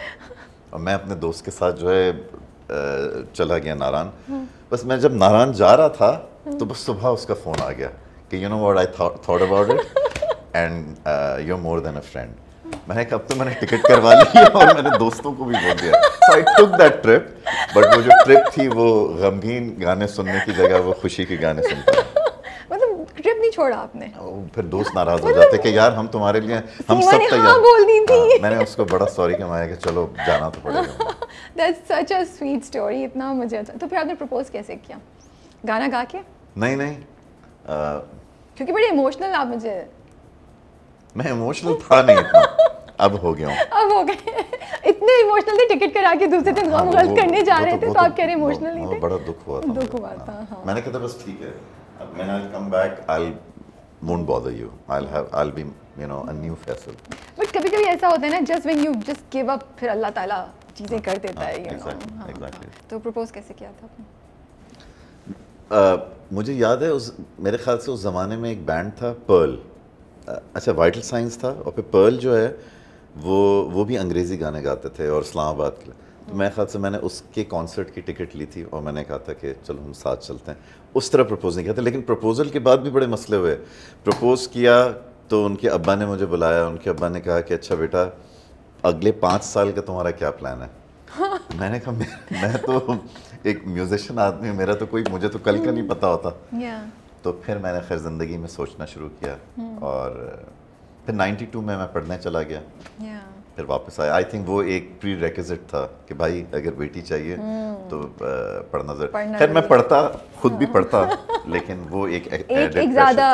और मैं अपने दोस्त के साथ जो है चला गया नारायण बस मैं जब नारायण जा रहा था तो बस सुबह उसका फ़ोन आ गया कि you know what I thought about it and you are more than a friend मैंने कब तो मैंने टिकट करवा ली और मैंने दोस्तों को भी बोल दिया so I took that trip but वो जो ट्रिप थी वो गमगीन गाने सुनने की जगह वो खुशी के गाने सुनता है छोड़ा आपने फिर दोस्त नाराज हो जाते कि यार हम तुम्हारे लिए हम सब तैयार हाँ बोल दी थी आ, हाँ, मैंने उसको बड़ा सॉरी कमाया कि चलो जाना तो पड़ेगा that's such a sweet story इतना मुझे अच्छा तो फिर आपने प्रपोज कैसे किया गाना गा के नहीं नहीं आ, क्योंकि बड़े इमोशनल आप मुझे मैं इमोशनल था नहीं इतना अब हो गया अब हो गए इतने इमोशनल थे टिकट करा के दूसरे दिन गम हाँ, गलत करने जा रहे तो- थे तो आप तो- कह रहे इमोशनल नहीं तो- थे हाँ, बड़ा दुख हुआ था दुख हुआ था मैंने कहा था बस ठीक है When I'll come back, I'll won't bother you. I'll have I'll be you know a new vessel. But कभी कभी ऐसा होता है ना just when you just give up फिर अल्लाह ताला चीजें कर देता है you exactly, Exactly. तो propose कैसे किया था आपने? Uh, मुझे याद है उस मेरे ख्याल से उस ज़माने में एक बैंड था पर्ल uh, अच्छा वाइटल साइंस था और फिर पर्ल जो है वो वो भी अंग्रेज़ी गाने गाते थे और इस्लामाबाद के लिए मैं ख्याल से मैंने उसके कॉन्सर्ट की टिकट ली थी और मैंने कहा था कि चलो हम साथ चलते हैं उस तरह प्रपोज़ नहीं किया था लेकिन प्रपोज़ल के बाद भी बड़े मसले हुए प्रपोज़ किया तो उनके अब्बा ने मुझे बुलाया उनके अब्बा ने कहा कि अच्छा बेटा अगले पाँच साल का तुम्हारा क्या प्लान है मैंने कहा मैं, मैं तो एक म्यूजिशियन आदमी मेरा तो कोई मुझे तो कल का नहीं hmm. पता होता तो फिर मैंने खैर ज़िंदगी में सोचना शुरू किया hmm. और फिर नाइन्टी में मैं पढ़ने चला गया yeah. फिर वापस आया आई थिंक वो एक प्री रेक्विजिट था कि भाई अगर बेटी चाहिए हम्म। तो पढ़ना जरूर खैर मैं पढ़ता खुद भी हाँ। पढ़ता लेकिन वो एक एक, ज़्यादा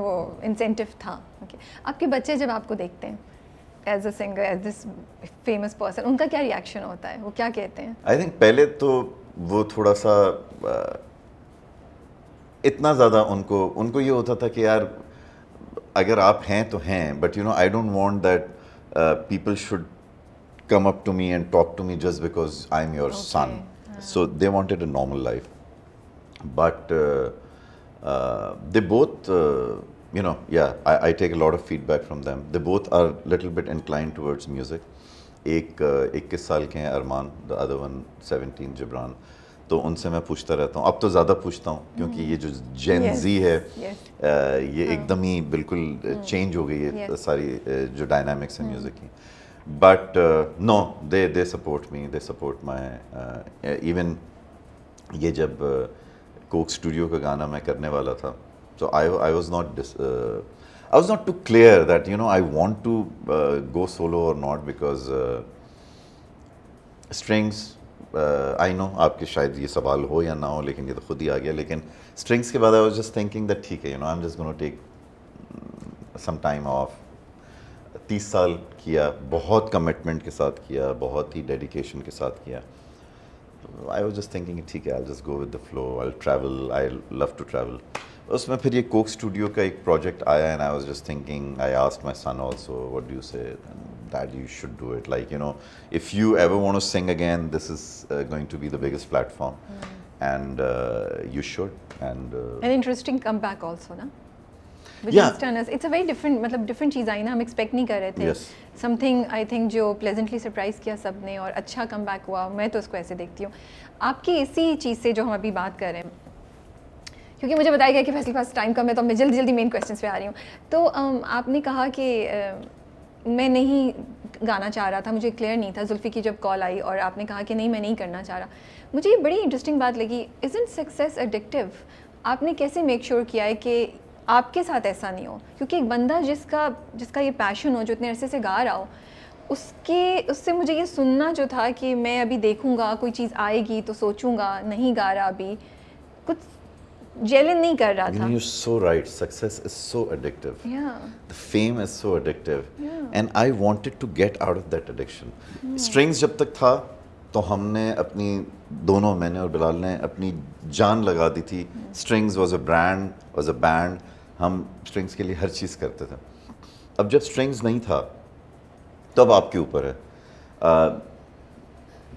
वो इंसेंटिव था okay. आपके बच्चे जब आपको देखते हैं as a singer as this famous person उनका क्या रिएक्शन होता है वो क्या कहते हैं आई थिंक पहले तो वो थोड़ा सा इतना ज़्यादा उनको उनको ये होता था कि यार अगर आप हैं तो हैं but you know I don't want that Uh, people should come up to me and talk to me just because I'm your okay. son. Uh-huh. So they wanted a normal life. But uh, uh they both, uh, you know, yeah, I, I, take a lot of feedback from them. They both are a little bit inclined towards music. One is 21 Arman, the other one 17, Gibran. तो उनसे मैं पूछता रहता हूँ अब तो ज़्यादा पूछता हूँ क्योंकि ये जो जेन yes, जी है yes. आ, ये हाँ। एकदम ही बिल्कुल चेंज हाँ। हो गई है yes. सारी जो डायनामिक्स है म्यूज़िक हाँ। की but no they they support me they support my even ये जब कोक uh, स्टूडियो का गाना मैं करने वाला था तो I I was not I was not too clear that you know I want to go solo और not because Strings I uh, no आपके शायद ये सवाल हो या ना हो लेकिन ये तो खुद ही आ गया लेकिन स्ट्रिंग्स के बाद I was just thinking that ठीक है you know I am just gonna take some time off तीस साल किया बहुत कमिटमेंट के साथ किया बहुत ही डेडिकेशन के साथ किया आई वॉज जस्ट थिंकिंग ठीक है I just go with the flow I travel I love to travel उसमें फिर ये कोक स्टूडियो का एक प्रोजेक्ट आया and I was just thinking I asked my son also what do you say dad you should do it like you know if you ever want to sing again this is going to be the biggest platform and you should and an interesting an interesting comeback also na with yeah. Easterners. It's a very different मतलब different चीज़ आई ना हम expect नहीं कर रहे थे something I think जो प्लेजेंटली सरप्राइज किया सब ने और अच्छा comeback हुआ मैं तो उसको ऐसे देखती हूँ आपकी इसी चीज़ से जो हम अभी बात कर रहे हैं क्योंकि मुझे बताया गया कि फैसले पास टाइम कम है तो मैं जल्दी जल्दी मेन क्वेश्चन पे आ रही हूँ तो आपने कहा कि मैं नहीं गाना चाह रहा था मुझे क्लियर नहीं था जुल्फ़ी की जब कॉल आई और आपने कहा कि नहीं मैं नहीं करना चाह रहा मुझे ये बड़ी इंटरेस्टिंग बात लगी इज़ इन सक्सेस एडिक्टिव आपने कैसे मेक श्योर sure किया है कि आपके साथ ऐसा नहीं हो क्योंकि एक बंदा जिसका जिसका ये पैशन हो जो इतने अरसे से गा रहा हो उसके उससे मुझे ये सुनना जो था कि मैं अभी देखूँगा कोई चीज़ आएगी तो सोचूंगा नहीं गा रहा अभी कुछ जेलिन नहीं कर रहा था you so right success is so addictive या the fame is so addictive and I wanted to get out of that addiction Strings जब तक था तो हमने अपनी दोनों मैंने और बिलाल ने अपनी जान लगा दी थी Strings was a brand was a band हम स्ट्रिंग्स के लिए हर चीज़ करते थे अब जब स्ट्रिंग्स नहीं था तब आपके ऊपर है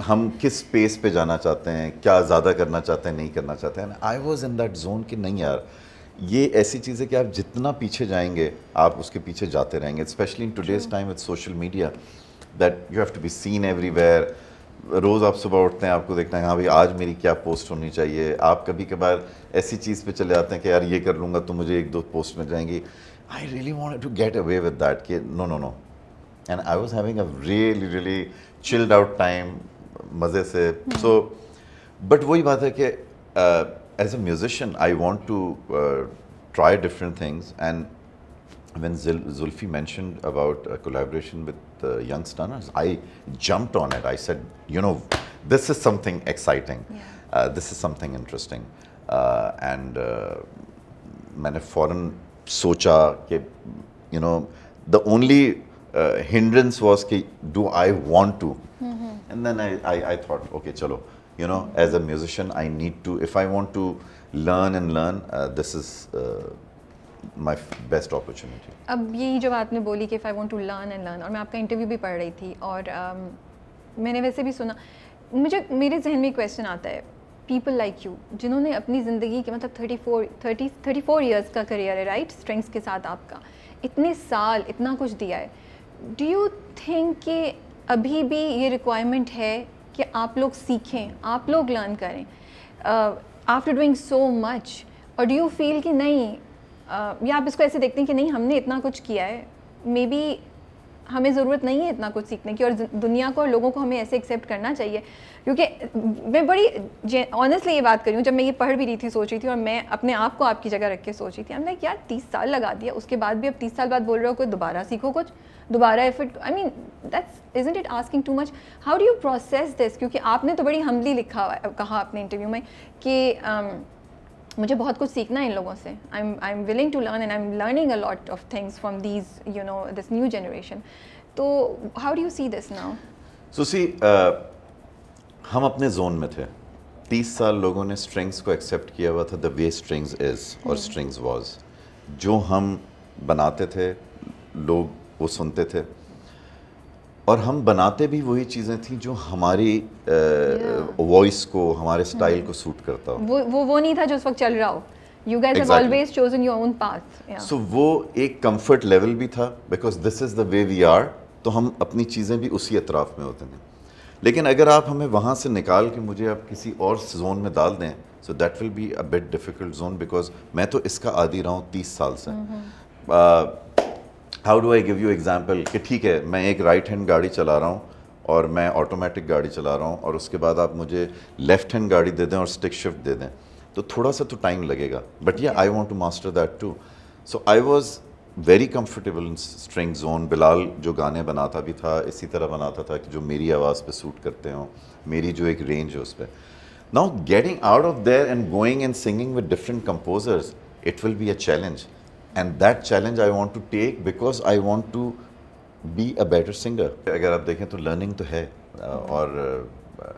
हम किस स्पेस पे जाना चाहते हैं क्या ज़्यादा करना चाहते हैं नहीं करना चाहते हैं I was in that zone कि नहीं यार ये ऐसी चीज़ है कि आप जितना पीछे जाएंगे आप उसके पीछे जाते रहेंगे specially in today's time with social media that you have to be seen everywhere रोज़ आप सुबह उठते हैं आपको देखना है हाँ भाई आज मेरी क्या पोस्ट होनी चाहिए आप कभी कभार ऐसी चीज़ पे चले जाते हैं कि यार ये कर लूँगा तो मुझे एक दो पोस्ट मिल जाएंगी I really want to get away with that कि no no no and I was having a really really chilled out time So, but so but वही बात है कि as a musician I want to try different things and when Zulfi mentioned about a collaboration with uh, Young Stunners, I jumped on it. I said, you know, this is something exciting. Uh, this is something interesting. Uh, and uh, मैंने फौरन सोचा कि you know the only hindrance was कि do I want to mm-hmm. And then I, I, I thought, okay, chalo, you know, as a musician, I need to, if I want to learn and learn, uh, this is uh, my best opportunity. अब यही जो आपने बोली कि if I want to learn and learn, और मैं आपका interview भी पढ़ रही थी और मैंने वैसे भी सुना मुझे मेरे जहन में क्वेश्चन आता है people like you, जिन्होंने अपनी ज़िंदगी के मतलब 34 30 34 years का करियर है right? Strengths के साथ आपका इतने साल इतना कुछ दिया है do you think कि अभी भी ये रिक्वायरमेंट है कि आप लोग सीखें आप लोग लर्न करें आफ्टर डूइंग सो मच और डू यू फील कि नहीं uh, या आप इसको ऐसे देखते हैं कि नहीं हमने इतना कुछ किया है मे बी हमें ज़रूरत नहीं है इतना कुछ सीखने की और दुनिया को और लोगों को हमें ऐसे एक्सेप्ट करना चाहिए क्योंकि मैं बड़ी ऑनेस्टली ये बात करी हूँ जब मैं ये पढ़ भी रही थी सोच रही थी और मैं अपने आप को आपकी जगह रख के सोच रही थी हमने यार तीस साल लगा दिया उसके बाद भी अब तीस साल बाद बोल रहे हो कोई दोबारा सीखो कुछ दोबारा effort I mean that's isn't it asking too much how do you process this क्योंकि आपने तो बड़ी हमली लिखा कहा अपने इंटरव्यू में कि um, मुझे बहुत कुछ सीखना है इन लोगों से I am I am willing to learn and I am learning a lot of things from these you know this new generation तो how do you see this now so see हम अपने जोन में थे तीस साल लोगों ने strings को एक्सेप्ट किया हुआ था द वे स्ट्रिंग्स इज और स्ट्रिंग्स hmm. वॉज जो हम बनाते थे लोग वो सुनते थे और हम बनाते भी वही चीज़ें थी जो हमारी वॉइस को हमारे स्टाइल hmm. को सूट करता हो वो वो नहीं था जो उस वक्त चल रहा हो you guys have always chosen your own path so वो एक कंफर्ट लेवल भी था because this is the way we are तो हम अपनी चीज़ें भी उसी अतराफ में होते हैं लेकिन अगर आप हमें वहाँ से निकाल के मुझे आप किसी और जोन में डाल दें so that will be a bit difficult zone because मैं तो इसका आदि रहा हूँ तीस साल से mm -hmm. uh, how do I give you example कि ठीक है मैं एक राइट हैंड गाड़ी चला रहा हूँ और मैं ऑटोमेटिक गाड़ी चला रहा हूँ और उसके बाद आप मुझे लेफ्ट हैंड गाड़ी दे दें और स्टिक शिफ्ट दे दें तो थोड़ा सा तो टाइम लगेगा बट ये I want to master that too so I was very comfortable in string zone Bilal जो गाने बनाता भी था इसी तरह बनाता था कि जो मेरी आवाज़ पे सूट करते हों मेरी जो एक रेंज है उस पर now getting out of there and going and singing with different composers it will be a challenge and that challenge I want to take because I want to be a better singer. अगर आप देखें तो learning तो है uh, और uh,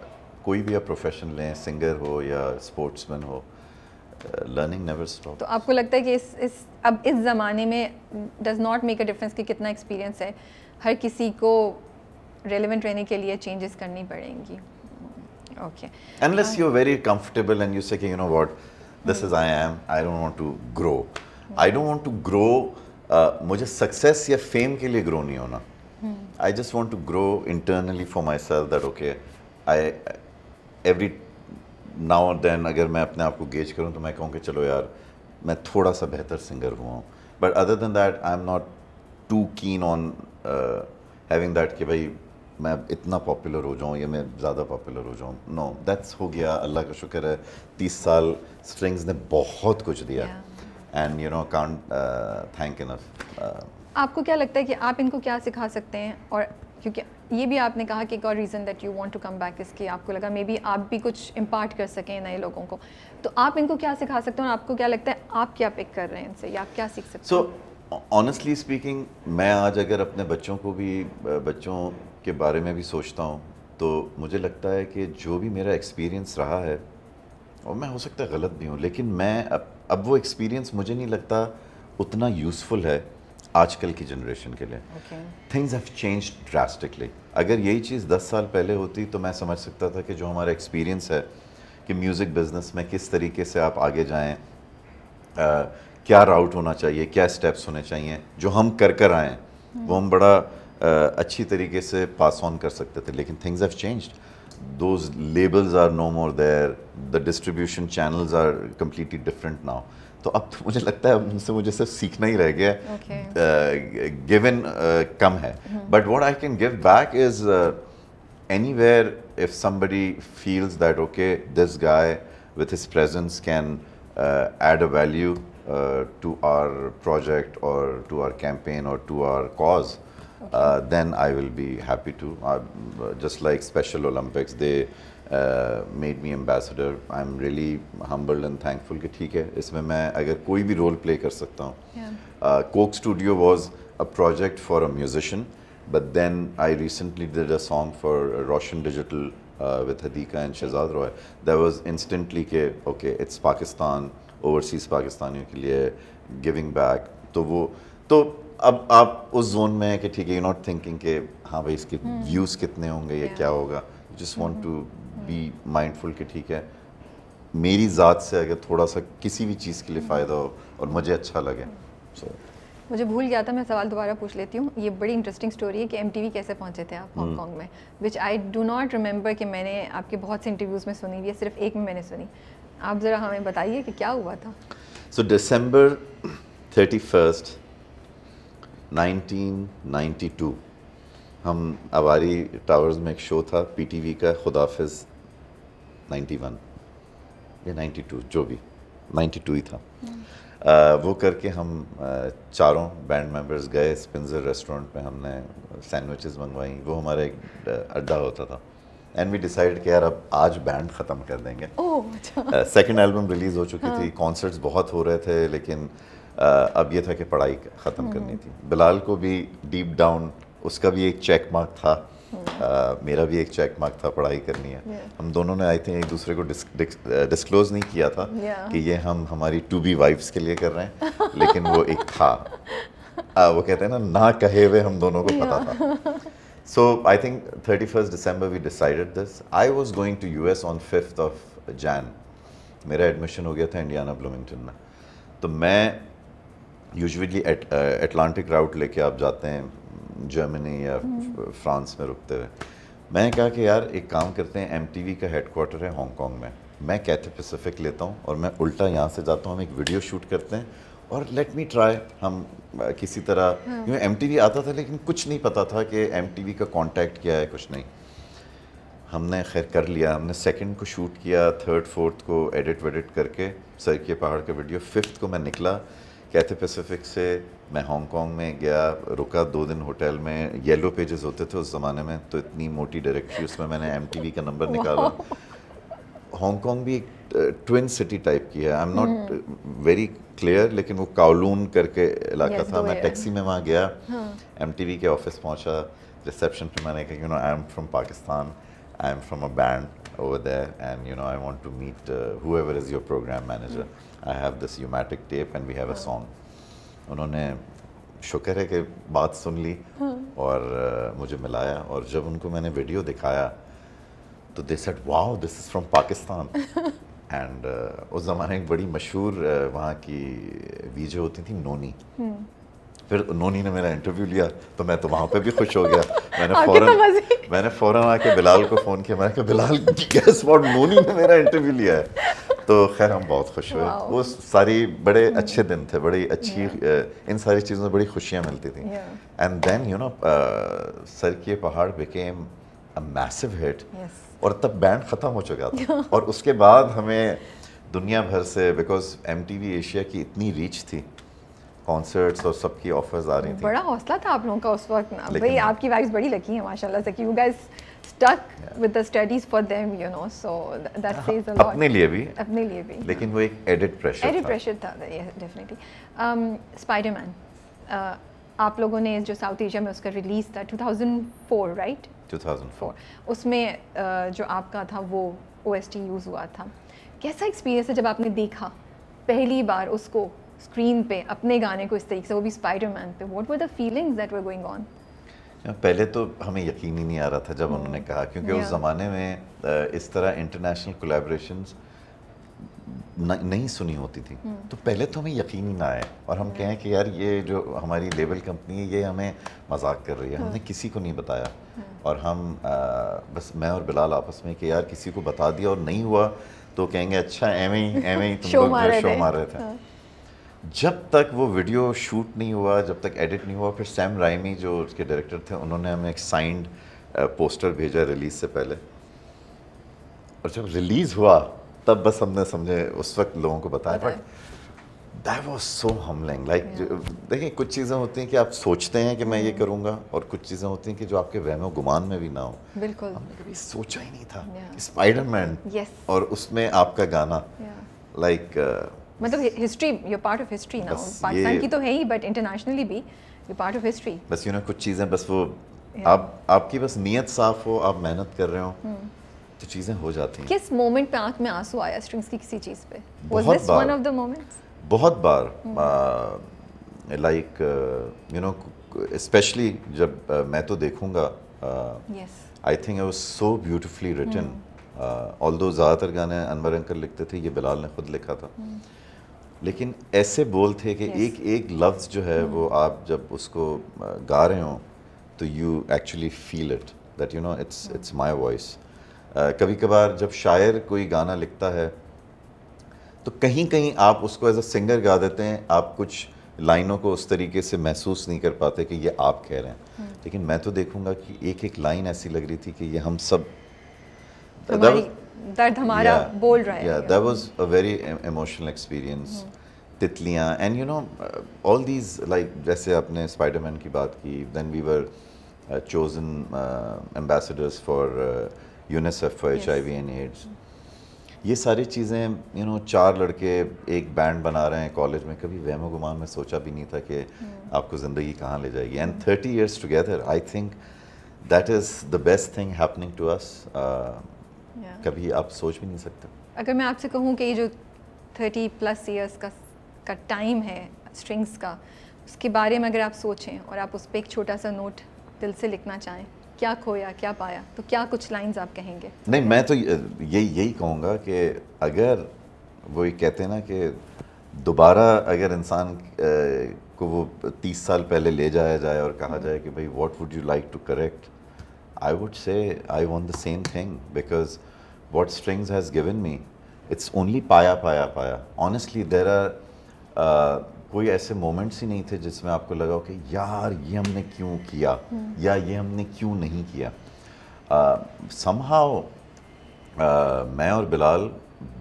कोई भी आप profession लें singer हो या sportsman हो uh, learning never stops. तो आपको लगता है कि इस इस अब इस ज़माने में does not make a difference कि कितना experience है हर किसी को relevant रहने के लिए changes करनी पड़ेंगी. Okay. Unless you're very comfortable and you are saying, you know what this is I am I don't want to grow. I don't want to grow मुझे सक्सेस या फेम के लिए ग्रो नहीं होना I just want to grow internally for my self that okay I every now then अगर मैं अपने आप को गेज करूँ तो मैं कहूँ कि चलो यार मैं थोड़ा सा बेहतर सिंगर हुआ हूँ but other than that I am not too keen on having that कि भाई मैं इतना पॉपुलर हो जाऊँ या मैं ज़्यादा पॉपुलर हो जाऊँ नो दैट्स हो गया अल्लाह का शुक्र है तीस साल स्ट्रिंग्स ने बहुत कुछ दिया yeah. And you know can't thank enough आपको क्या लगता है कि आप इनको क्या सिखा सकते हैं और क्योंकि ये भी आपने कहा कि एक और reason that you want to come back इसकी आपको लगा मे बी आप भी कुछ इम्पार्ट कर सकें नए लोगों को तो आप इनको क्या सिखा सकते हैं और आपको क्या लगता है आप क्या पिक कर रहे हैं इनसे या आप क्या सीख सकते हैं so, ऑनेस्टली स्पीकिंग मैं आज अगर अपने बच्चों को भी बच्चों के बारे में भी सोचता हूँ तो मुझे लगता है कि जो भी मेरा एक्सपीरियंस रहा है और मैं हो सकता है गलत भी हूँ लेकिन मैं अब वो एक्सपीरियंस मुझे नहीं लगता उतना यूज़फुल है आजकल की जनरेशन के लिए थिंग्स हैव चेंज ड्रास्टिकली अगर यही चीज़ दस साल पहले होती तो मैं समझ सकता था कि जो हमारा एक्सपीरियंस है कि म्यूज़िक बिज़नेस में किस तरीके से आप आगे जाएँ क्या राउट होना चाहिए क्या स्टेप्स होने चाहिए जो हम कर कर आएँ वो हम्म। हम बड़ा आ, अच्छी तरीके से पास ऑन कर सकते थे लेकिन things have changed those labels are no more there the distribution channels are completely different now तो अब तो मुझे लगता है अब उनसे मुझे सिर्फ सीखना ही रह गया गिवन कम है but what I can give back is anywhere if somebody feels that okay this guy with his presence can add a value to our project और टू आवर कैंपेन और to our cause uh, then I will be happy to. Uh, just like Special Olympics, they uh, made me ambassador. I am really humbled and thankful कि ठीक है इसमें मैं अगर कोई भी रोल प्ले कर सकता हूँ Coke Studio was a project for a musician but then I recently did a song for Roshan digital with Hadiqa and Shahzad Roy that was instantly के ओके इट्स पाकिस्तान ओवरसीज़ पाकिस्तानियों के लिए गिविंग बैक तो वो तो अब आप उस जोन में हैं कि ठीक है यू नॉट थिंकिंग के हाँ भाई इसके व्यूज हम्म। कितने होंगे या क्या होगा just want to be mindful कि ठीक है मेरी ज़ात से अगर थोड़ा सा किसी भी चीज़ के लिए हम्म। फ़ायदा हो और मुझे अच्छा लगे सो हम्म। so. मुझे भूल गया था मैं सवाल दोबारा पूछ लेती हूँ ये बड़ी इंटरेस्टिंग स्टोरी है कि एम कैसे पहुँचे थे आप हॉन्गकॉन्ग में which I do not remember कि मैंने आपके बहुत से इंटरव्यूज़ में सुनी हुई है सिर्फ एक में मैंने सुनी आप ज़रा हमें बताइए कि क्या हुआ था सो डिसम्बर थर्टी फर्स्ट 1992 हम आवारी टावर्स में एक शो था पीटीवी का खुदाफिज 91 या 92 जो भी 92 ही था हम्म। आ, वो करके हम चारों बैंड मेंबर्स गए स्पिंजर रेस्टोरेंट में हमने सैंडविचेस मंगवाई वो हमारा एक अड्डा होता था एंड वी डिसाइड कि यार अब आज बैंड ख़त्म कर देंगे सेकंड एल्बम रिलीज़ हो चुकी हाँ. थी कॉन्सर्ट्स बहुत हो रहे थे लेकिन अब ये था कि पढ़ाई ख़त्म हम्म। करनी थी बिलाल को भी डीप डाउन उसका भी एक चेक मार्क था आ, हम्म। मेरा भी एक चेक मार्क था पढ़ाई करनी है हम दोनों ने आई थिंक एक दूसरे को डिस्क, डिस्क, डिस्क्लोज नहीं किया था कि ये हम हमारी टू बी वाइफ्स के लिए कर रहे हैं लेकिन वो एक था आ, वो कहते हैं ना ना कहे हुए हम दोनों को पता था so I think thirty first December we decided this I was going to U S on fifth of Jan मेरा एडमिशन हो गया था इंडियाना ब्लूमिंगटन में तो मैं यूजुअली एटलांटिक राउट लेके आप जाते हैं जर्मनी या फ्रांस हम्म। में रुकते हुए मैंने कहा कि यार एक काम करते हैं एम का हेडकोार्टर है हांगकॉन्ग में मैं कैथे पैसिफिक लेता हूँ और मैं उल्टा यहाँ से जाता हूँ हम एक वीडियो शूट करते हैं और लेट मी ट्राई हम किसी तरह हाँ। क्योंकि एम टी आता था लेकिन कुछ नहीं पता था कि एम का कॉन्टैक्ट क्या है कुछ नहीं हमने खैर कर लिया हमने सेकंड को शूट किया थर्ड फोर्थ को एडिट वेडिट करके सर के पहाड़ का वीडियो फिफ्थ को मैं निकला कैथे पैसिफिक से मैं हांगकांग में गया रुका दो दिन होटल में येलो पेजेस होते थे उस ज़माने में तो इतनी मोटी डायरेक्टरी उसमें मैंने एम का नंबर निकाला हांगकांग भी एक ट्विन सिटी टाइप की है I am not very clear लेकिन वो काउलून करके इलाका yes, था मैं टैक्सी में वहाँ गया एम हाँ। के ऑफिस पहुँचा रिसेप्शन पर मैंने कहा you know I am from Pakistan I'm from a band over there and you know I want to meet uh, whoever is your program manager. Mm. I have this Umatic tape and we have yeah. a song. उन्होंने शुक्र है कि बात सुन ली और uh, मुझे मिलाया और जब उनको मैंने वीडियो दिखाया तो they said wow this is from Pakistan and उस ज़माने एक बड़ी मशहूर uh, वहाँ की वीजे होती थी नोनी hmm. फिर उन्होंने ने मेरा इंटरव्यू लिया तो मैं तो वहाँ पे भी खुश हो गया मैंने फ़ौरन तो मैंने फ़ौरन आके बिलाल को फ़ोन किया मैंने कहा बिलाल गैस वॉट नोनी ने मेरा इंटरव्यू लिया है तो खैर हम बहुत खुश हुए वो सारी बड़े hmm. अच्छे दिन थे बड़ी अच्छी इन सारी चीज़ों में बड़ी खुशियाँ मिलती थी एंड देन यू नो सर के पहाड़ बिकेम अ मैसिव हिट और तब बैंड ख़त्म हो चुका था और उसके बाद हमें दुनिया भर से बिकॉज एम एशिया की इतनी रीच थी कॉन्सर्ट्स और तो सबकी ऑफर्स आ रही थी बड़ा हौसला था आप लोगों का उस वक्त ना भाई आपकी वाइफ्स बड़ी लकी हैं माशाल्लाह से कि you guys stuck with the studies for them you know so that says a lot अपने लिए भी अपने लिए भी हाँ। लेकिन वो एक एडिड प्रेशर एडिड प्रेशर था डेफिनेटली um स्पाइडरमैन uh, आप लोगों ने जो साउथ एशिया में उसका रिलीज था 2004 राइट right? 2004 उसमें uh, जो आपका था वो ओएसटी यूज़ हुआ था कैसा एक्सपीरियंस है जब आपने देखा पहली बार उसको स्क्रीन पे अपने गाने को इस तरीके से वो भी मैन पे what were the feelings that were going on पहले तो हमें यकीन ही नहीं आ रहा था जब उन्होंने hmm. कहा क्योंकि उस ज़माने में इस तरह इंटरनेशनल कोलेब्रेशन नहीं सुनी होती थी hmm. तो पहले तो हमें यकीन ही ना आए और हम hmm. कहें कि यार ये जो हमारी लेबल कंपनी है ये हमें मजाक कर रही है हमने किसी को नहीं बताया और हम आ, बस मैं और बिलाल आपस में कि यार किसी को बता दिया और नहीं हुआ तो कहेंगे अच्छा एम ही एम ही तुम लोग शो मार रहे थे जब तक वो वीडियो शूट नहीं हुआ जब तक एडिट नहीं हुआ फिर सैम राइमी जो उसके डायरेक्टर थे उन्होंने हमें एक साइंड पोस्टर भेजा रिलीज़ से पहले और जब रिलीज़ हुआ तब बस हमने समझे उस वक्त लोगों को बताया but that was so humbling like देखिए कुछ चीज़ें होती हैं कि आप सोचते हैं कि मैं ये hmm. करूँगा और कुछ चीज़ें होती हैं कि जो आपके वहमो गुमान में भी ना हो बिल्कुल हमने कभी सोचा ही नहीं था yeah. Spiderman yes. और उसमें आपका गाना लाइक yeah. like, uh, मतलब history you part of history ना पाकिस्तान की तो है ही बट इंटरनेशनली भी यू पार्ट ऑफ हिस्ट्री बस यू ना कुछ चीज़ें बस वो आप आपकी बस नीयत साफ हो आप मेहनत कर रहे हो hmm. तो चीज़ें हो जाती हैं किस मोमेंट पे आंख में आंसू आया स्ट्रिंग्स की किसी चीज़ पे was this one of the moments बहुत बार लाइक यू नो स्पेशली जब uh, मैं तो देखूंगा I think I was so beautifully written although ज़्यादातर गाने अनवर अंकल लिखते थे ये बिलाल ने खुद लिखा था hmm. लेकिन ऐसे बोल थे कि yes. एक एक लफ्ज़ जो है वो hmm. आप जब उसको गा रहे हो तो you actually feel it that you know it's it's my voice कभी कभार जब शायर कोई गाना लिखता है तो कहीं कहीं आप उसको एज अ सिंगर गा देते हैं आप कुछ लाइनों को उस तरीके से महसूस नहीं कर पाते कि ये आप कह रहे हैं hmm. लेकिन मैं तो देखूंगा कि एक एक लाइन ऐसी लग रही थी कि ये हम सब दर्द हमारा yeah, बोल रहा है या that was a very emotional experience तितलियां and you know all these like जैसे आपने स्पाइडरमैन की बात की then we were chosen ambassadors for UNICEF for H I V and AIDS ये सारी चीज़ें यू नो चार लड़के एक बैंड बना रहे हैं कॉलेज में कभी वहमो गुमान में सोचा भी नहीं था कि hmm. आपको ज़िंदगी कहाँ ले जाएगी and thirty years together I think that is the best thing happening to us कभी आप सोच भी नहीं सकते अगर मैं आपसे कहूँ कि ये जो थर्टी प्लस ईयर्स का का टाइम है स्ट्रिंग्स का उसके बारे में अगर आप सोचें और आप उस पर एक छोटा सा नोट दिल से लिखना चाहें क्या खोया क्या पाया तो क्या कुछ लाइंस आप कहेंगे नहीं मैं तो यही यही कहूँगा कि अगर वो ये कहते हैं ना कि दोबारा अगर इंसान को वो तीस साल पहले ले जाया जाए और कहा जाए कि भाई what would you like to correct I would say I want the same thing because what strings has given me it's only पाया पाया पाया honestly there are uh, कोई ऐसे मोमेंट्स ही नहीं थे जिसमें आपको लगा हो कि यार ये हमने क्यों किया hmm. या ये हमने क्यों नहीं किया समहा uh, uh, मैं और बिलाल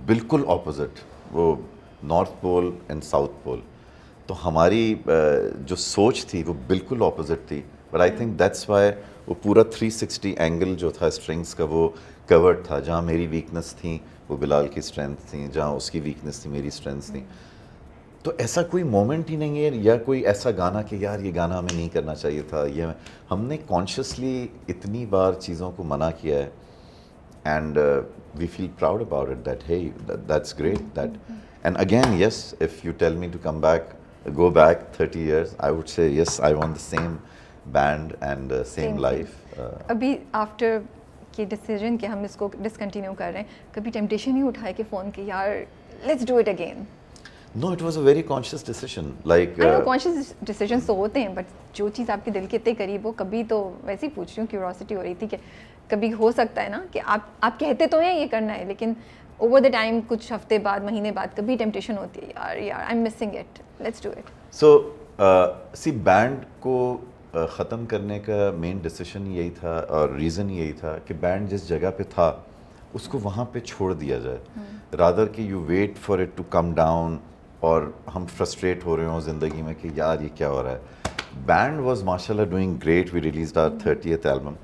बिल्कुल ऑपोजिट वो north pole and south pole तो हमारी uh, जो सोच थी वो बिल्कुल ऑपोजिट थी but I think that's why वो पूरा 360 एंगल जो था स्ट्रिंग्स का वो कवर्ड था जहाँ मेरी वीकनेस थी वो बिलाल की स्ट्रेंथ थी जहाँ उसकी वीकनेस थी मेरी स्ट्रेंथ थी तो ऐसा कोई मोमेंट ही नहीं है या कोई ऐसा गाना कि यार ये गाना हमें नहीं करना चाहिए था ये हमने कॉन्शियसली इतनी बार चीज़ों को मना किया है and we feel proud about it that है that's great that and again yes if you tell me to come back go back thirty years I would say yes I want the same band and same life अभी after कि decision कि हम इसको discontinue कर रहे हैं कभी temptation ही उठाए कि फ़ोन के यार let's do it again no it was a very conscious decision like conscious decision तो होते हैं बट जो चीज़ आपके दिल के इतने करीब हो कभी तो वैसे ही पूछ रही हूँ क्यूरोसिटी हो रही थी कि कभी हो सकता है ना कि आप आप कहते तो हैं ये करना है लेकिन ओवर द टाइम कुछ हफ्ते बाद महीने बाद कभी टेम्पटेशन होती है यार यार I am missing it let's do it so see band को ख़त्म करने का मेन डिसीशन यही था और रीज़न यही था कि बैंड जिस जगह पे था उसको वहाँ पे छोड़ दिया जाए रादर हम्म। कि you wait for it to come down और हम फ्रस्ट्रेट हो रहे हों ज़िंदगी में कि यार ये क्या हो रहा है बैंड वॉज माशा doing great we release our thirtieth album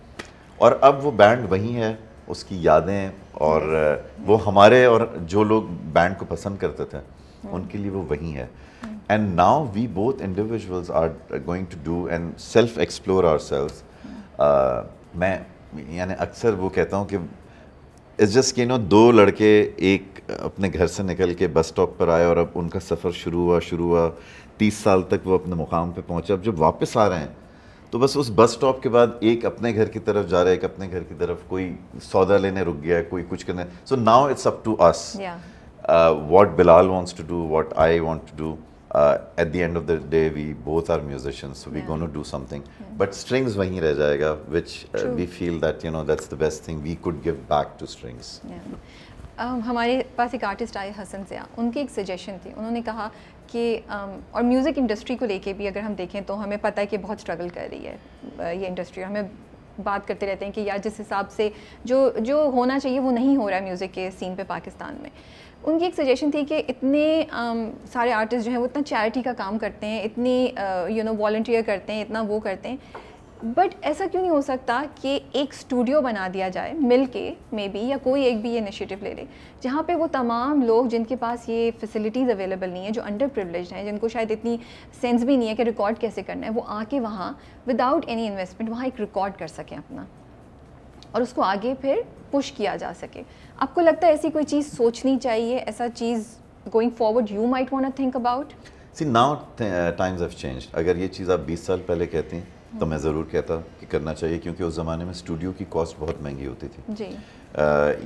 और अब वो बैंड वहीं है उसकी यादें और हम्म। वो हमारे और जो लोग बैंड को पसंद करते थे हम्म। उनके लिए वो वहीं है And now we both individuals are going to do and self explore ourselves. Uh, मैं यानी अक्सर वो कहता हूँ कि इट्स जस्ट यू नो दो लड़के एक अपने घर से निकल के बस स्टॉप पर आए और अब उनका सफ़र शुरू हुआ शुरू हुआ तीस साल तक वो अपने मुकाम पे पहुँचे अब जब वापस आ रहे हैं तो बस उस बस स्टॉप के बाद एक अपने घर की तरफ जा रहा है एक अपने घर की तरफ कोई सौदा लेने रुक गया कोई कुछ करने so now it's up to us what Bilal wants to do what I want to do uh, at the end of the day we both are musicians so yeah. we're going to do something yeah. but strings wahi reh jayega which uh, we feel that you know that's the best thing we could give back to strings yeah. Um, हमारे पास एक artist आए हसन ज़िया उनकी एक suggestion थी उन्होंने कहा कि um, और म्यूज़िक इंडस्ट्री को लेके भी अगर हम देखें तो हमें पता है कि बहुत स्ट्रगल कर रही है ये इंडस्ट्री हमें बात करते रहते हैं कि यार जिस हिसाब से जो जो होना चाहिए वो नहीं हो रहा है म्यूज़िक के सीन पे पाकिस्तान में उनकी एक सजेशन थी कि इतने um, सारे आर्टिस्ट जो हैं वो इतना चैरिटी का काम करते हैं इतनी यू नो वॉल्टियर करते हैं इतना वो करते हैं बट ऐसा क्यों नहीं हो सकता कि एक स्टूडियो बना दिया जाए मिल के मे बी या कोई एक भी ये इनिशिएटिव ले ले जहाँ पे वो तमाम लोग जिनके पास ये फैसिलिटीज़ अवेलेबल नहीं है जो अंडर प्रिवलेज हैं जिनको शायद इतनी सेंस भी नहीं है कि रिकॉर्ड कैसे करना है वो आके वहाँ विदाउट एनी इन्वेस्टमेंट वहाँ एक रिकॉर्ड कर सकें अपना और उसको आगे फिर पुश किया जा सके आपको लगता है ऐसी कोई चीज़ सोचनी चाहिए ऐसा चीज़ going forward you might want to think about see now times have changed अगर ये चीज़ आप 20 साल पहले कहते हैं तो मैं ज़रूर कहता कि करना चाहिए क्योंकि उस ज़माने में स्टूडियो की कॉस्ट बहुत महंगी होती थी जी uh,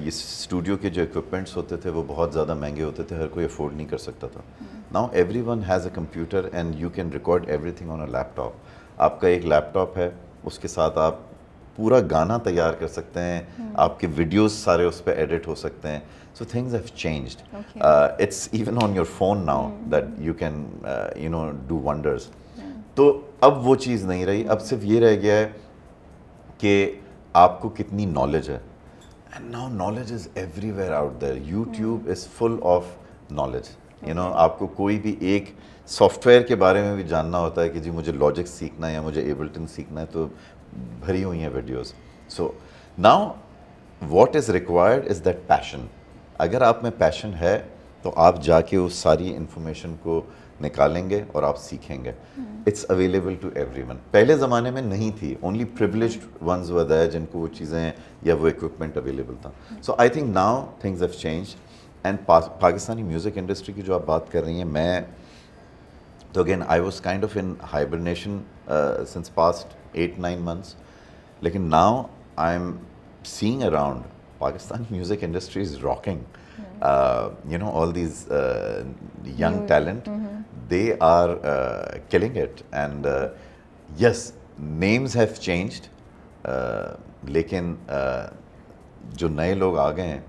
ये स्टूडियो के जो इक्विपमेंट्स होते थे वो बहुत ज़्यादा महंगे होते थे हर कोई अफोर्ड नहीं कर सकता था now everyone has a computer and you can record everything on a laptop आपका एक लैपटॉप है उसके साथ आप पूरा गाना तैयार कर सकते हैं हम्म। आपके वीडियोस सारे उस पर एडिट हो सकते हैं so things have changed it's even on your phone now that you can you know do wonders तो अब वो चीज़ नहीं रही अब सिर्फ ये रह गया है कि आपको कितनी नॉलेज है and now knowledge is everywhere out there YouTube is full of knowledge you know आपको कोई भी एक सॉफ्टवेयर के बारे में भी जानना होता है कि जी मुझे लॉजिक सीखना है या मुझे एबल्टन सीखना है तो भरी हुई हैं videos so now what is required is that passion अगर आप में पैशन है तो आप जाके उस सारी इंफॉर्मेशन को निकालेंगे और आप सीखेंगे इट्स अवेलेबल टू एवरी पहले ज़माने में नहीं थी ओनली प्रिवलेज वंस वर जिनको वो चीज़ें या वो इक्विपमेंट अवेलेबल था so I think now things have change and Pakistani music industry की जो आप बात कर रही हैं मैं तो again I was kind of in hibernation since past eight nine months लेकिन now I am seeing around Pakistan music industry is rocking you know all these young talent they are killing it and yes names have changed लेकिन uh, जो नए लोग आ गए हैं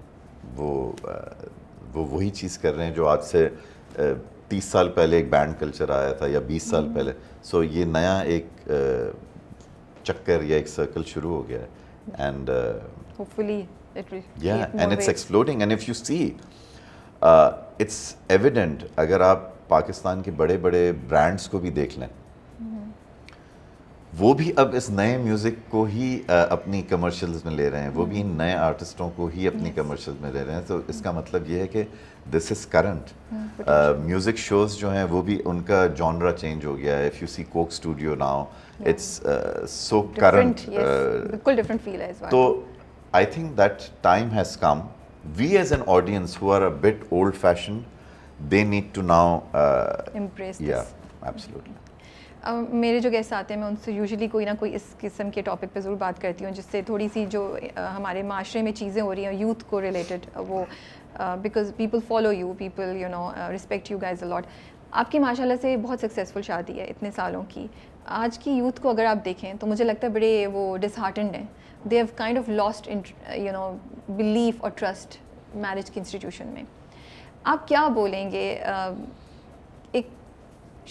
वो uh, वो वही चीज़ कर रहे हैं जो आज से uh, तीस साल पहले एक बैंड कल्चर आया था या बीस साल mm-hmm. पहले सो so, ये नया एक uh, चक्कर या एक सर्कल शुरू हो गया है एंड होपफुली इट विल या and it's exploding and if you see it's evident अगर आप पाकिस्तान के बड़े बड़े ब्रांड्स को भी देख लें वो भी अब इस नए म्यूज़िक को ही आ, uh, अपनी कमर्शियल्स में ले रहे हैं वो भी इन नए आर्टिस्टों को ही अपनी कमर्शियल्स में ले रहे हैं तो इसका मतलब ये है कि this is current music shows जो हैं वो भी उनका जॉनरा चेंज हो गया है if you see Coke Studio now it's so current बिल्कुल डिफरेंट फील है इस बार तो I think that time has come we as an audience who are a bit old fashion they need to now या absolutely मेरे जो guest आते हैं मैं उनसे यूजुअली कोई ना कोई इस किस्म के टॉपिक पे ज़रूर बात करती हूँ जिससे थोड़ी सी जो हमारे माशरे में चीज़ें हो रही हैं यूथ को रिलेटेड वो because people follow you people you know respect you guys a lot आपकी माशाल्लाह से बहुत सक्सेसफुल शादी है इतने सालों की आज की यूथ को अगर आप देखें तो मुझे लगता है बड़े वो डिसहार्टेंड हैं they have kind of lost you know belief और ट्रस्ट मैरिज के इंस्टीट्यूशन में आप क्या बोलेंगे एक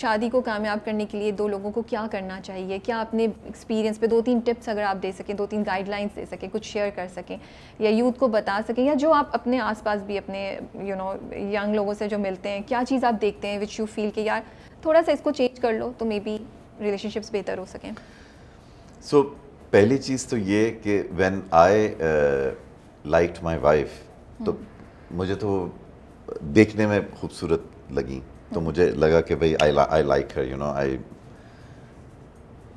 शादी को कामयाब करने के लिए दो लोगों को क्या करना चाहिए क्या अपने एक्सपीरियंस पे दो तीन टिप्स अगर आप दे सकें दो तीन गाइडलाइंस दे सकें कुछ शेयर कर सकें या यूथ को बता सकें या जो आप अपने आसपास भी अपने यू नो यंग लोगों से जो मिलते हैं क्या चीज़ आप देखते हैं विच यू फील कि यार थोड़ा सा इसको चेंज कर लो तो मे बी रिलेशनशिप्स बेहतर हो सकें सो so, पहली चीज़ तो ये कि when I like my wife तो हम्म। मुझे तो देखने में खूबसूरत लगी तो हम्म। मुझे लगा कि भाई I I like her you know I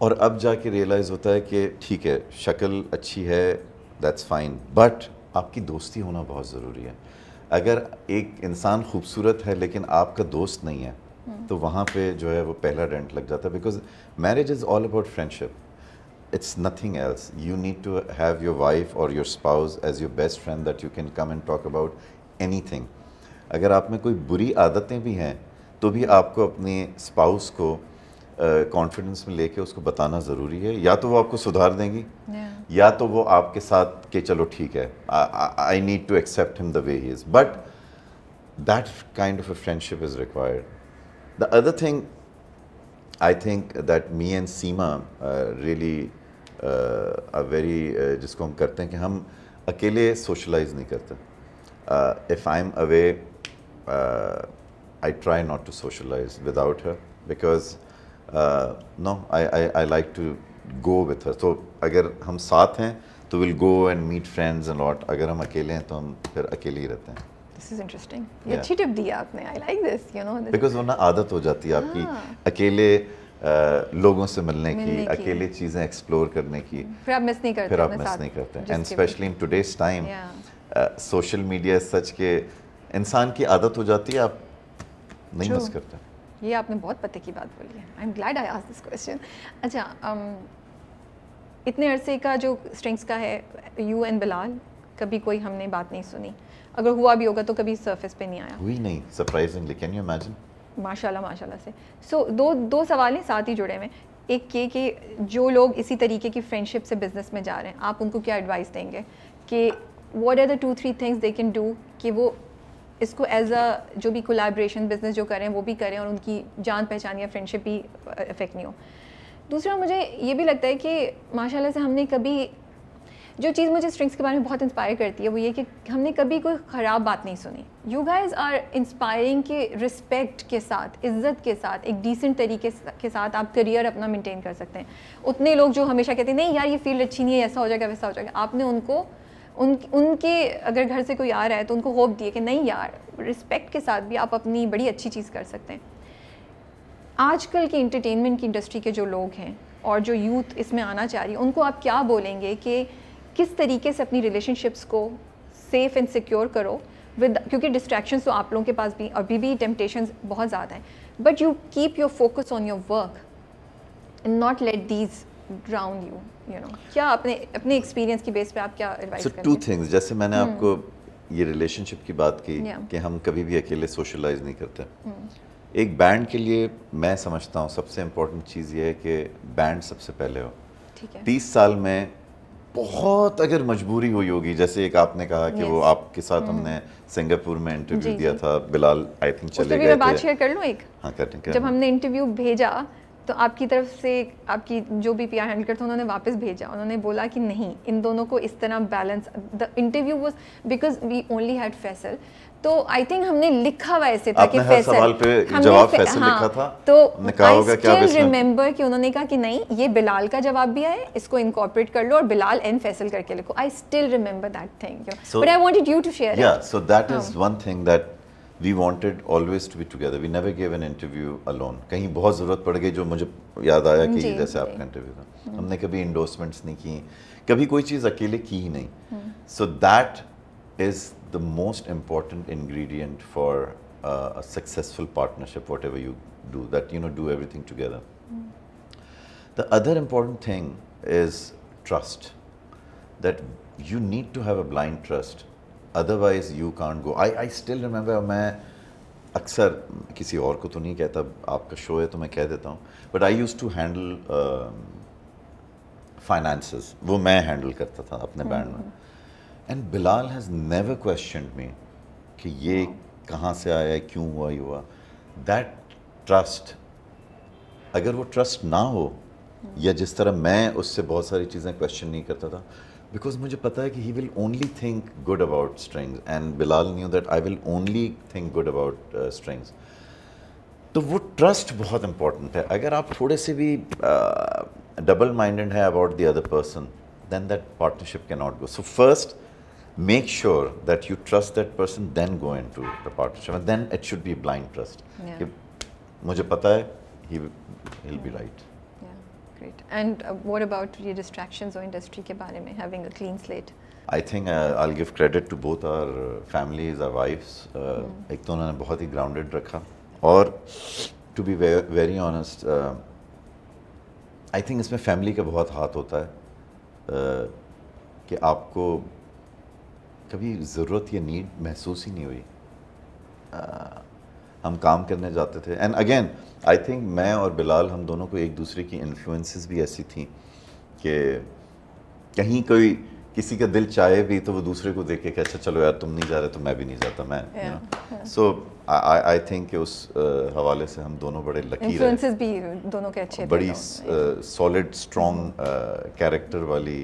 और अब जाके रियलाइज़ होता है कि ठीक है शक्ल अच्छी है दैट्स फाइन बट आपकी दोस्ती होना बहुत ज़रूरी है अगर एक इंसान खूबसूरत है लेकिन आपका दोस्त नहीं है तो वहाँ पे जो है वो पहला रेंट लग जाता है because marriage is all about friendship it's nothing else you need to have your wife और your spouse as your best friend that you can come and talk about any अगर आप में कोई बुरी आदतें भी हैं तो भी आपको अपने स्पाउस को कॉन्फिडेंस uh, में लेके उसको बताना ज़रूरी है या तो वो आपको सुधार देंगी yeah. या तो वो आपके साथ के चलो ठीक है I need to accept him the way he is but that kind of a friendship is required The other thing I think that me and Seema uh, really uh, are very uh, जिसको हम करते हैं कि हम अकेले socialise नहीं करते I'm away, uh, I try not to socialize without her because uh, no, I I I like to go with her. So अगर हम साथ हैं तो will go and meet friends and lot अगर हम अकेले हैं तो हम फिर अकेले ही रहते हैं दिस इज इंटरेस्टिंग अच्छी टिप दी आपने I like this you know because वरना आदत हो जाती है आपकी हाँ. अकेले आ, लोगों से मिलने, की, अकेले चीज़ें एक्सप्लोर करने की फिर आप मिस नहीं करते फिर आप मिस नहीं करते and especially in today's time social media सच के इंसान की आदत हो जाती है आप नहीं मिस करते ये आपने बहुत पते की बात बोली है आई एम ग्लैड आई आज दिस क्वेश्चन अच्छा um, इतने अरसे का जो स्ट्रिंग्स का है यू एंड बिलाल कभी कोई हमने बात नहीं सुनी अगर हुआ भी होगा तो कभी सरफेस पे नहीं आया हुई नहीं सरप्राइजिंगली कैन यू इमेजिन माशाल्लाह माशाल्लाह से सो so, दो दो सवाल हैं साथ ही जुड़े हुए एक ये कि जो लोग इसी तरीके की फ्रेंडशिप से बिज़नेस में जा रहे हैं आप उनको क्या एडवाइस देंगे कि what are the two three things they can do कि वो इसको एज अ जो भी कोलाब्रेशन बिज़नेस जो करें वो भी करें और उनकी जान पहचान या फ्रेंडशिप भी इफेक्ट नहीं हो दूसरा मुझे ये भी लगता है कि माशाल्लाह से हमने कभी जो चीज़ मुझे स्ट्रिंग्स के बारे में बहुत इंस्पायर करती है वो ये कि हमने कभी कोई ख़राब बात नहीं सुनी यू गाइज आर इंस्पायरिंग कि रिस्पेक्ट के साथ इज्जत के साथ एक डिसेंट तरीके के साथ आप करियर अपना मेंटेन कर सकते हैं उतने लोग जो हमेशा कहते हैं नहीं यार ये फील्ड अच्छी नहीं है ऐसा हो जाएगा वैसा हो जाएगा आपने उनको उन उनके अगर घर से कोई आ रहा है तो उनको होप दिए कि नहीं यार रिस्पेक्ट के साथ भी आप अपनी बड़ी अच्छी चीज़ कर सकते हैं आजकल के इंटरटेनमेंट की इंडस्ट्री के जो लोग हैं और जो यूथ इसमें आना चाह रही है उनको आप क्या बोलेंगे कि किस तरीके से अपनी रिलेशनशिप्स को सेफ़ एंड सिक्योर करो विद क्योंकि डिस्ट्रैक्शंस तो आप लोगों के पास भी अभी भी टेम्पटेशन बहुत ज़्यादा हैं but you keep your focus on your work and not let these drown you you know क्या अपने अपने एक्सपीरियंस की बेस पे आप क्या एडवाइस सो टू थिंग्स जैसे मैंने hmm. आपको ये रिलेशनशिप की बात की yeah. कि हम कभी भी अकेले सोशलाइज नहीं करते hmm. एक बैंड के लिए मैं समझता हूँ सबसे इम्पोर्टेंट चीज़ ये है कि बैंड सबसे पहले हो ठीक है तीस साल में बहुत अगर मजबूरी हुई होगी जैसे एक आपने कहा कि yes. वो आपके साथ hmm. हमने सिंगापुर में इंटरव्यू दिया था बिलाल आई थिंक चले गए बात शेयर कर लूँ एक हाँ कर, कर जब हमने इंटरव्यू भेजा तो आपकी तरफ से आपकी जो भी पीआर हैंडल करते उन्होंने वापस भेजा उन्होंने बोला कि नहीं इन दोनों को इस तरह balance the interview was because we only had Faisal तो आई थिंक हमने लिखा हुआ ऐसे था कि फैसल सवाल पे जवाब फैसल हाँ, लिखा था तो आई स्टिल रिमेम्बर कि उन्होंने कहा कि नहीं ये बिलाल का जवाब भी आए इसको इनकॉर्पोरेट कर लो और बिलाल एंड फैसल करके लिखो I still remember that thing but I wanted you to share या so that is one thing that we wanted always to be together we never give an interview alone कहीं बहुत ज़रूरत पड़ गई जो मुझे याद आया कि जैसे आपका इंटरव्यू था हम्म। हमने कभी एंडोर्समेंट्स नहीं की कभी कोई चीज़ अकेले की ही नहीं so hmm. That is the most important ingredient for uh, a successful partnership, whatever you do, that you know, do everything together. Mm. The other important thing is trust, that you need to have a blind trust, otherwise you can't go. I, I still remember मैं अक्सर किसी और को तो नहीं कहता आपका show है तो मैं कह देता हूँ but I use to handle finances वो मैं हैंडल करता था अपने बैंड mm, में mm. And Bilal has never question me कि ये कहाँ से आया क्यों हुआ ये हुआ दैट ट्रस्ट अगर वो ट्रस्ट ना हो या जिस तरह मैं उससे बहुत सारी चीज़ें क्वेश्चन नहीं करता था बिकॉज मुझे पता है कि he will only think good about strings and Bilal knew that I will only think good about strings तो वो ट्रस्ट बहुत इम्पॉर्टेंट है अगर आप थोड़े से भी डबल माइंडेड है about the other person then that partnership can not go so first make sure that you trust that person, then go into the partnership. And then it should be blind trust. Yeah. If he, he'll be right. Yeah, great. And uh, what about the distractions or industry ke baare mein, having a clean slate? I think uh, I'll give credit to both our uh, families, our wives. Ek to unhane bahut hi grounded rakha. Or to be very, honest, I think isme family ka bahut haath hota hai. Uh, ke कभी ज़रूरत या need महसूस ही नहीं हुई आ, हम काम करने जाते थे एंड अगेन आई थिंक मैं और बिलाल हम दोनों को एक दूसरे की इन्फ्लुएंसेस भी ऐसी थी कि कहीं कोई किसी का दिल चाहे भी तो वो दूसरे को देख के अच्छा चलो यार तुम नहीं जा रहे तो मैं भी नहीं जाता मैं सो आई थिंक उस uh, हवाले से हम दोनों बड़े लकी रहे भी दोनों के अच्छे बड़ी सॉलिड स्ट्रॉन्ग कैरेक्टर वाली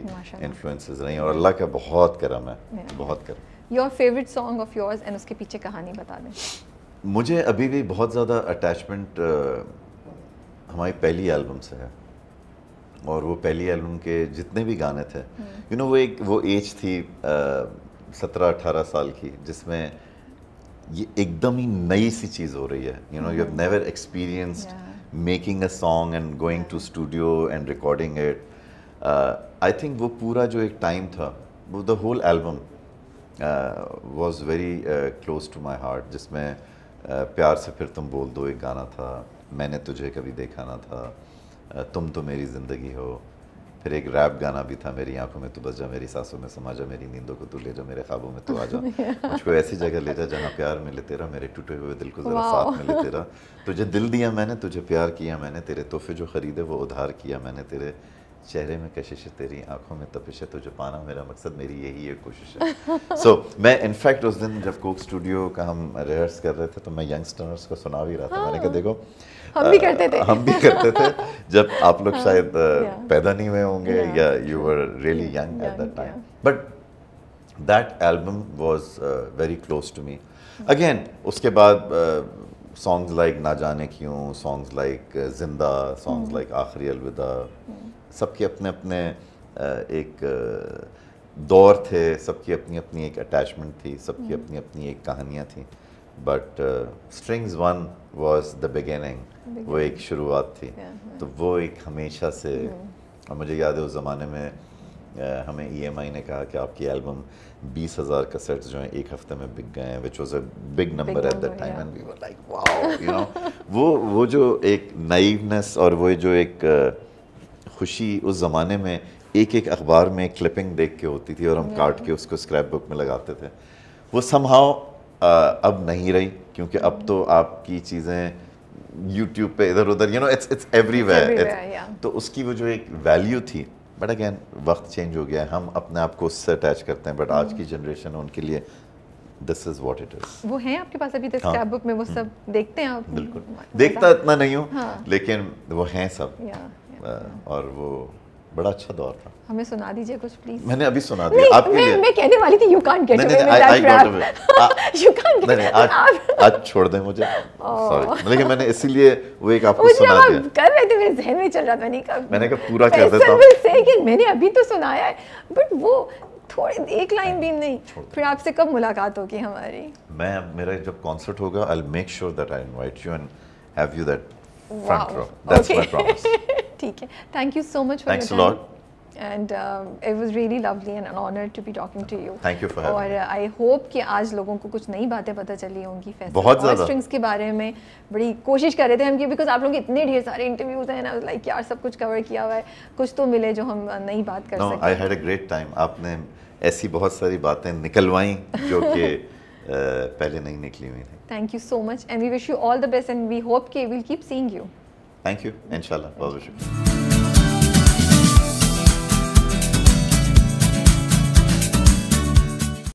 इन्फ्लुएंसेस रही और अल्लाह का बहुत करम है बहुत करम your favourite song of yours and उसके पीछे कहानी बता दें मुझे अभी भी बहुत ज़्यादा अटैचमेंट हमारी पहली एल्बम से है और वो पहली एल्बम के जितने भी गाने थे यू हम्म। नो वो एक वो एज थी सत्रह अठारह साल की जिसमें ये एकदम ही नई सी चीज़ हो रही है you know you have never experienced making a song and going to studio and recording it I think वो पूरा जो एक टाइम था वो the whole album was very close to my heart जिसमें uh, प्यार से फिर तुम बोल दो एक गाना था मैंने तुझे कभी देखा ना था तुम तो मेरी ज़िंदगी हो फिर एक रैप गाना भी था मेरी आंखों में तू बस जा मेरी सांसों में समा जा मेरी नींदों को तू ले जा मेरे ख्वाबों में तू आ जा मुझको ऐसी जगह ले जा जहाँ प्यार मिले तेरा मेरे टूटे हुए दिल को ज़रा साथ मिले तेरा तुझे दिल दिया मैंने तुझे प्यार किया मैंने तेरे तोहफे जो ख़रीदे वो उधार किया मैंने तेरे चेहरे में कशिश है तेरी आंखों में तपिश है तुझे पाना मेरा मकसद मेरी यही एक कोशिश है सो so, मैं इनफैक्ट उस दिन जब कोक स्टूडियो का हम रिहर्स कर रहे थे तो मैं यंगस्टर्स को सुना भी रहा था मैंने कहा हाँ। देखो हम भी करते थे हम भी करते थे जब आप लोग हाँ। शायद पैदा नहीं हुए होंगे या you were really young at that time but that album was very close to me again उसके बाद सॉन्ग्स लाइक ना जाने क्यों सॉन्ग्स लाइक जिंदा सॉन्ग्स लाइक hmm. आखिरी अलविदा hmm. सबके अपने अपने एक दौर थे सबकी अपनी अपनी एक अटैचमेंट थी सबकी hmm. अपनी अपनी एक कहानियाँ थी but strings one was the beginning वो एक शुरुआत थी yeah, तो वो एक हमेशा से yeah. Mm-hmm. और मुझे याद है उस ज़माने में हमें ई e ने कहा कि आपकी एल्बम बीस हज़ार का सेट्स जो हैं एक हफ्ते में बिक गए हैं which was a big number at that time and we like you know वो वो जो एक नाइवनेस और वो जो एक खुशी उस ज़माने में एक एक अखबार में क्लिपिंग देख के होती थी और हम yeah. काट के उसको स्क्रैप बुक में लगाते थे वो समहाउ अब नहीं रही क्योंकि अब तो आपकी चीज़ें यूट्यूब पे इधर उधर you know it's it's everywhere तो उसकी वो जो एक वैल्यू थी बट अगैन वक्त चेंज हो गया है हम अपने आप को उससे अटैच करते हैं बट आज mm. की जनरेशन उनके लिए this is what it is वो हैं आपके पास अभी तक हाँ, बुक में वो mm. सब देखते हैं आप बिल्कुल mm. देखता इतना नहीं हूँ हाँ, लेकिन वो हैं सब या, या, आ, और वो बड़ा अच्छा दौर था हमें सुना दीजिए कुछ प्लीज मैंने अभी सुना दिया आपके मैं, लिए मैं कहने वाली थी you can't get away with that away you can't get away आज आज छोड़ दें मुझे सॉरी oh. लेकिन मैंने इसीलिए वो एक आपको सुना दिया कर रहे थे मेरे जहन में चल रहा था मैंने कहा मैंने कहा पूरा कर देता हूं से कि मैंने अभी तो सुनाया है बट वो थोड़ी एक लाइन भी नहीं फिर आपसे कब मुलाकात होगी हमारी मैं मेरा जब कॉन्सर्ट होगा I will make sure that I invite you and have you that wow. front row. That's okay. my promise. ठीक है. Thank you so much for Thanks your time. Thanks a lot. And it was really lovely and an honour to be talking to you thank you for और I hope कि आज लोगों को कुछ नई बातें पता चली होंगी बहुत ज़्यादा स्ट्रिंग्स के बारे में बड़ी कोशिश कर रहे थे हम कि बिकॉज आप लोग इतने ढेर सारे इंटरव्यूज हैं ना लाइक यार सब कुछ कवर किया हुआ है कुछ तो मिले जो हम नई बात कर no, सकते I had a great time आपने ऐसी बहुत सारी बातें निकलवाई जो कि Uh, पहले नहीं निकली हुई थी thank you so much and we wish you all the best and we hope के we will keep seeing you thank you इंशाल्लाह बहुत शुक्रिया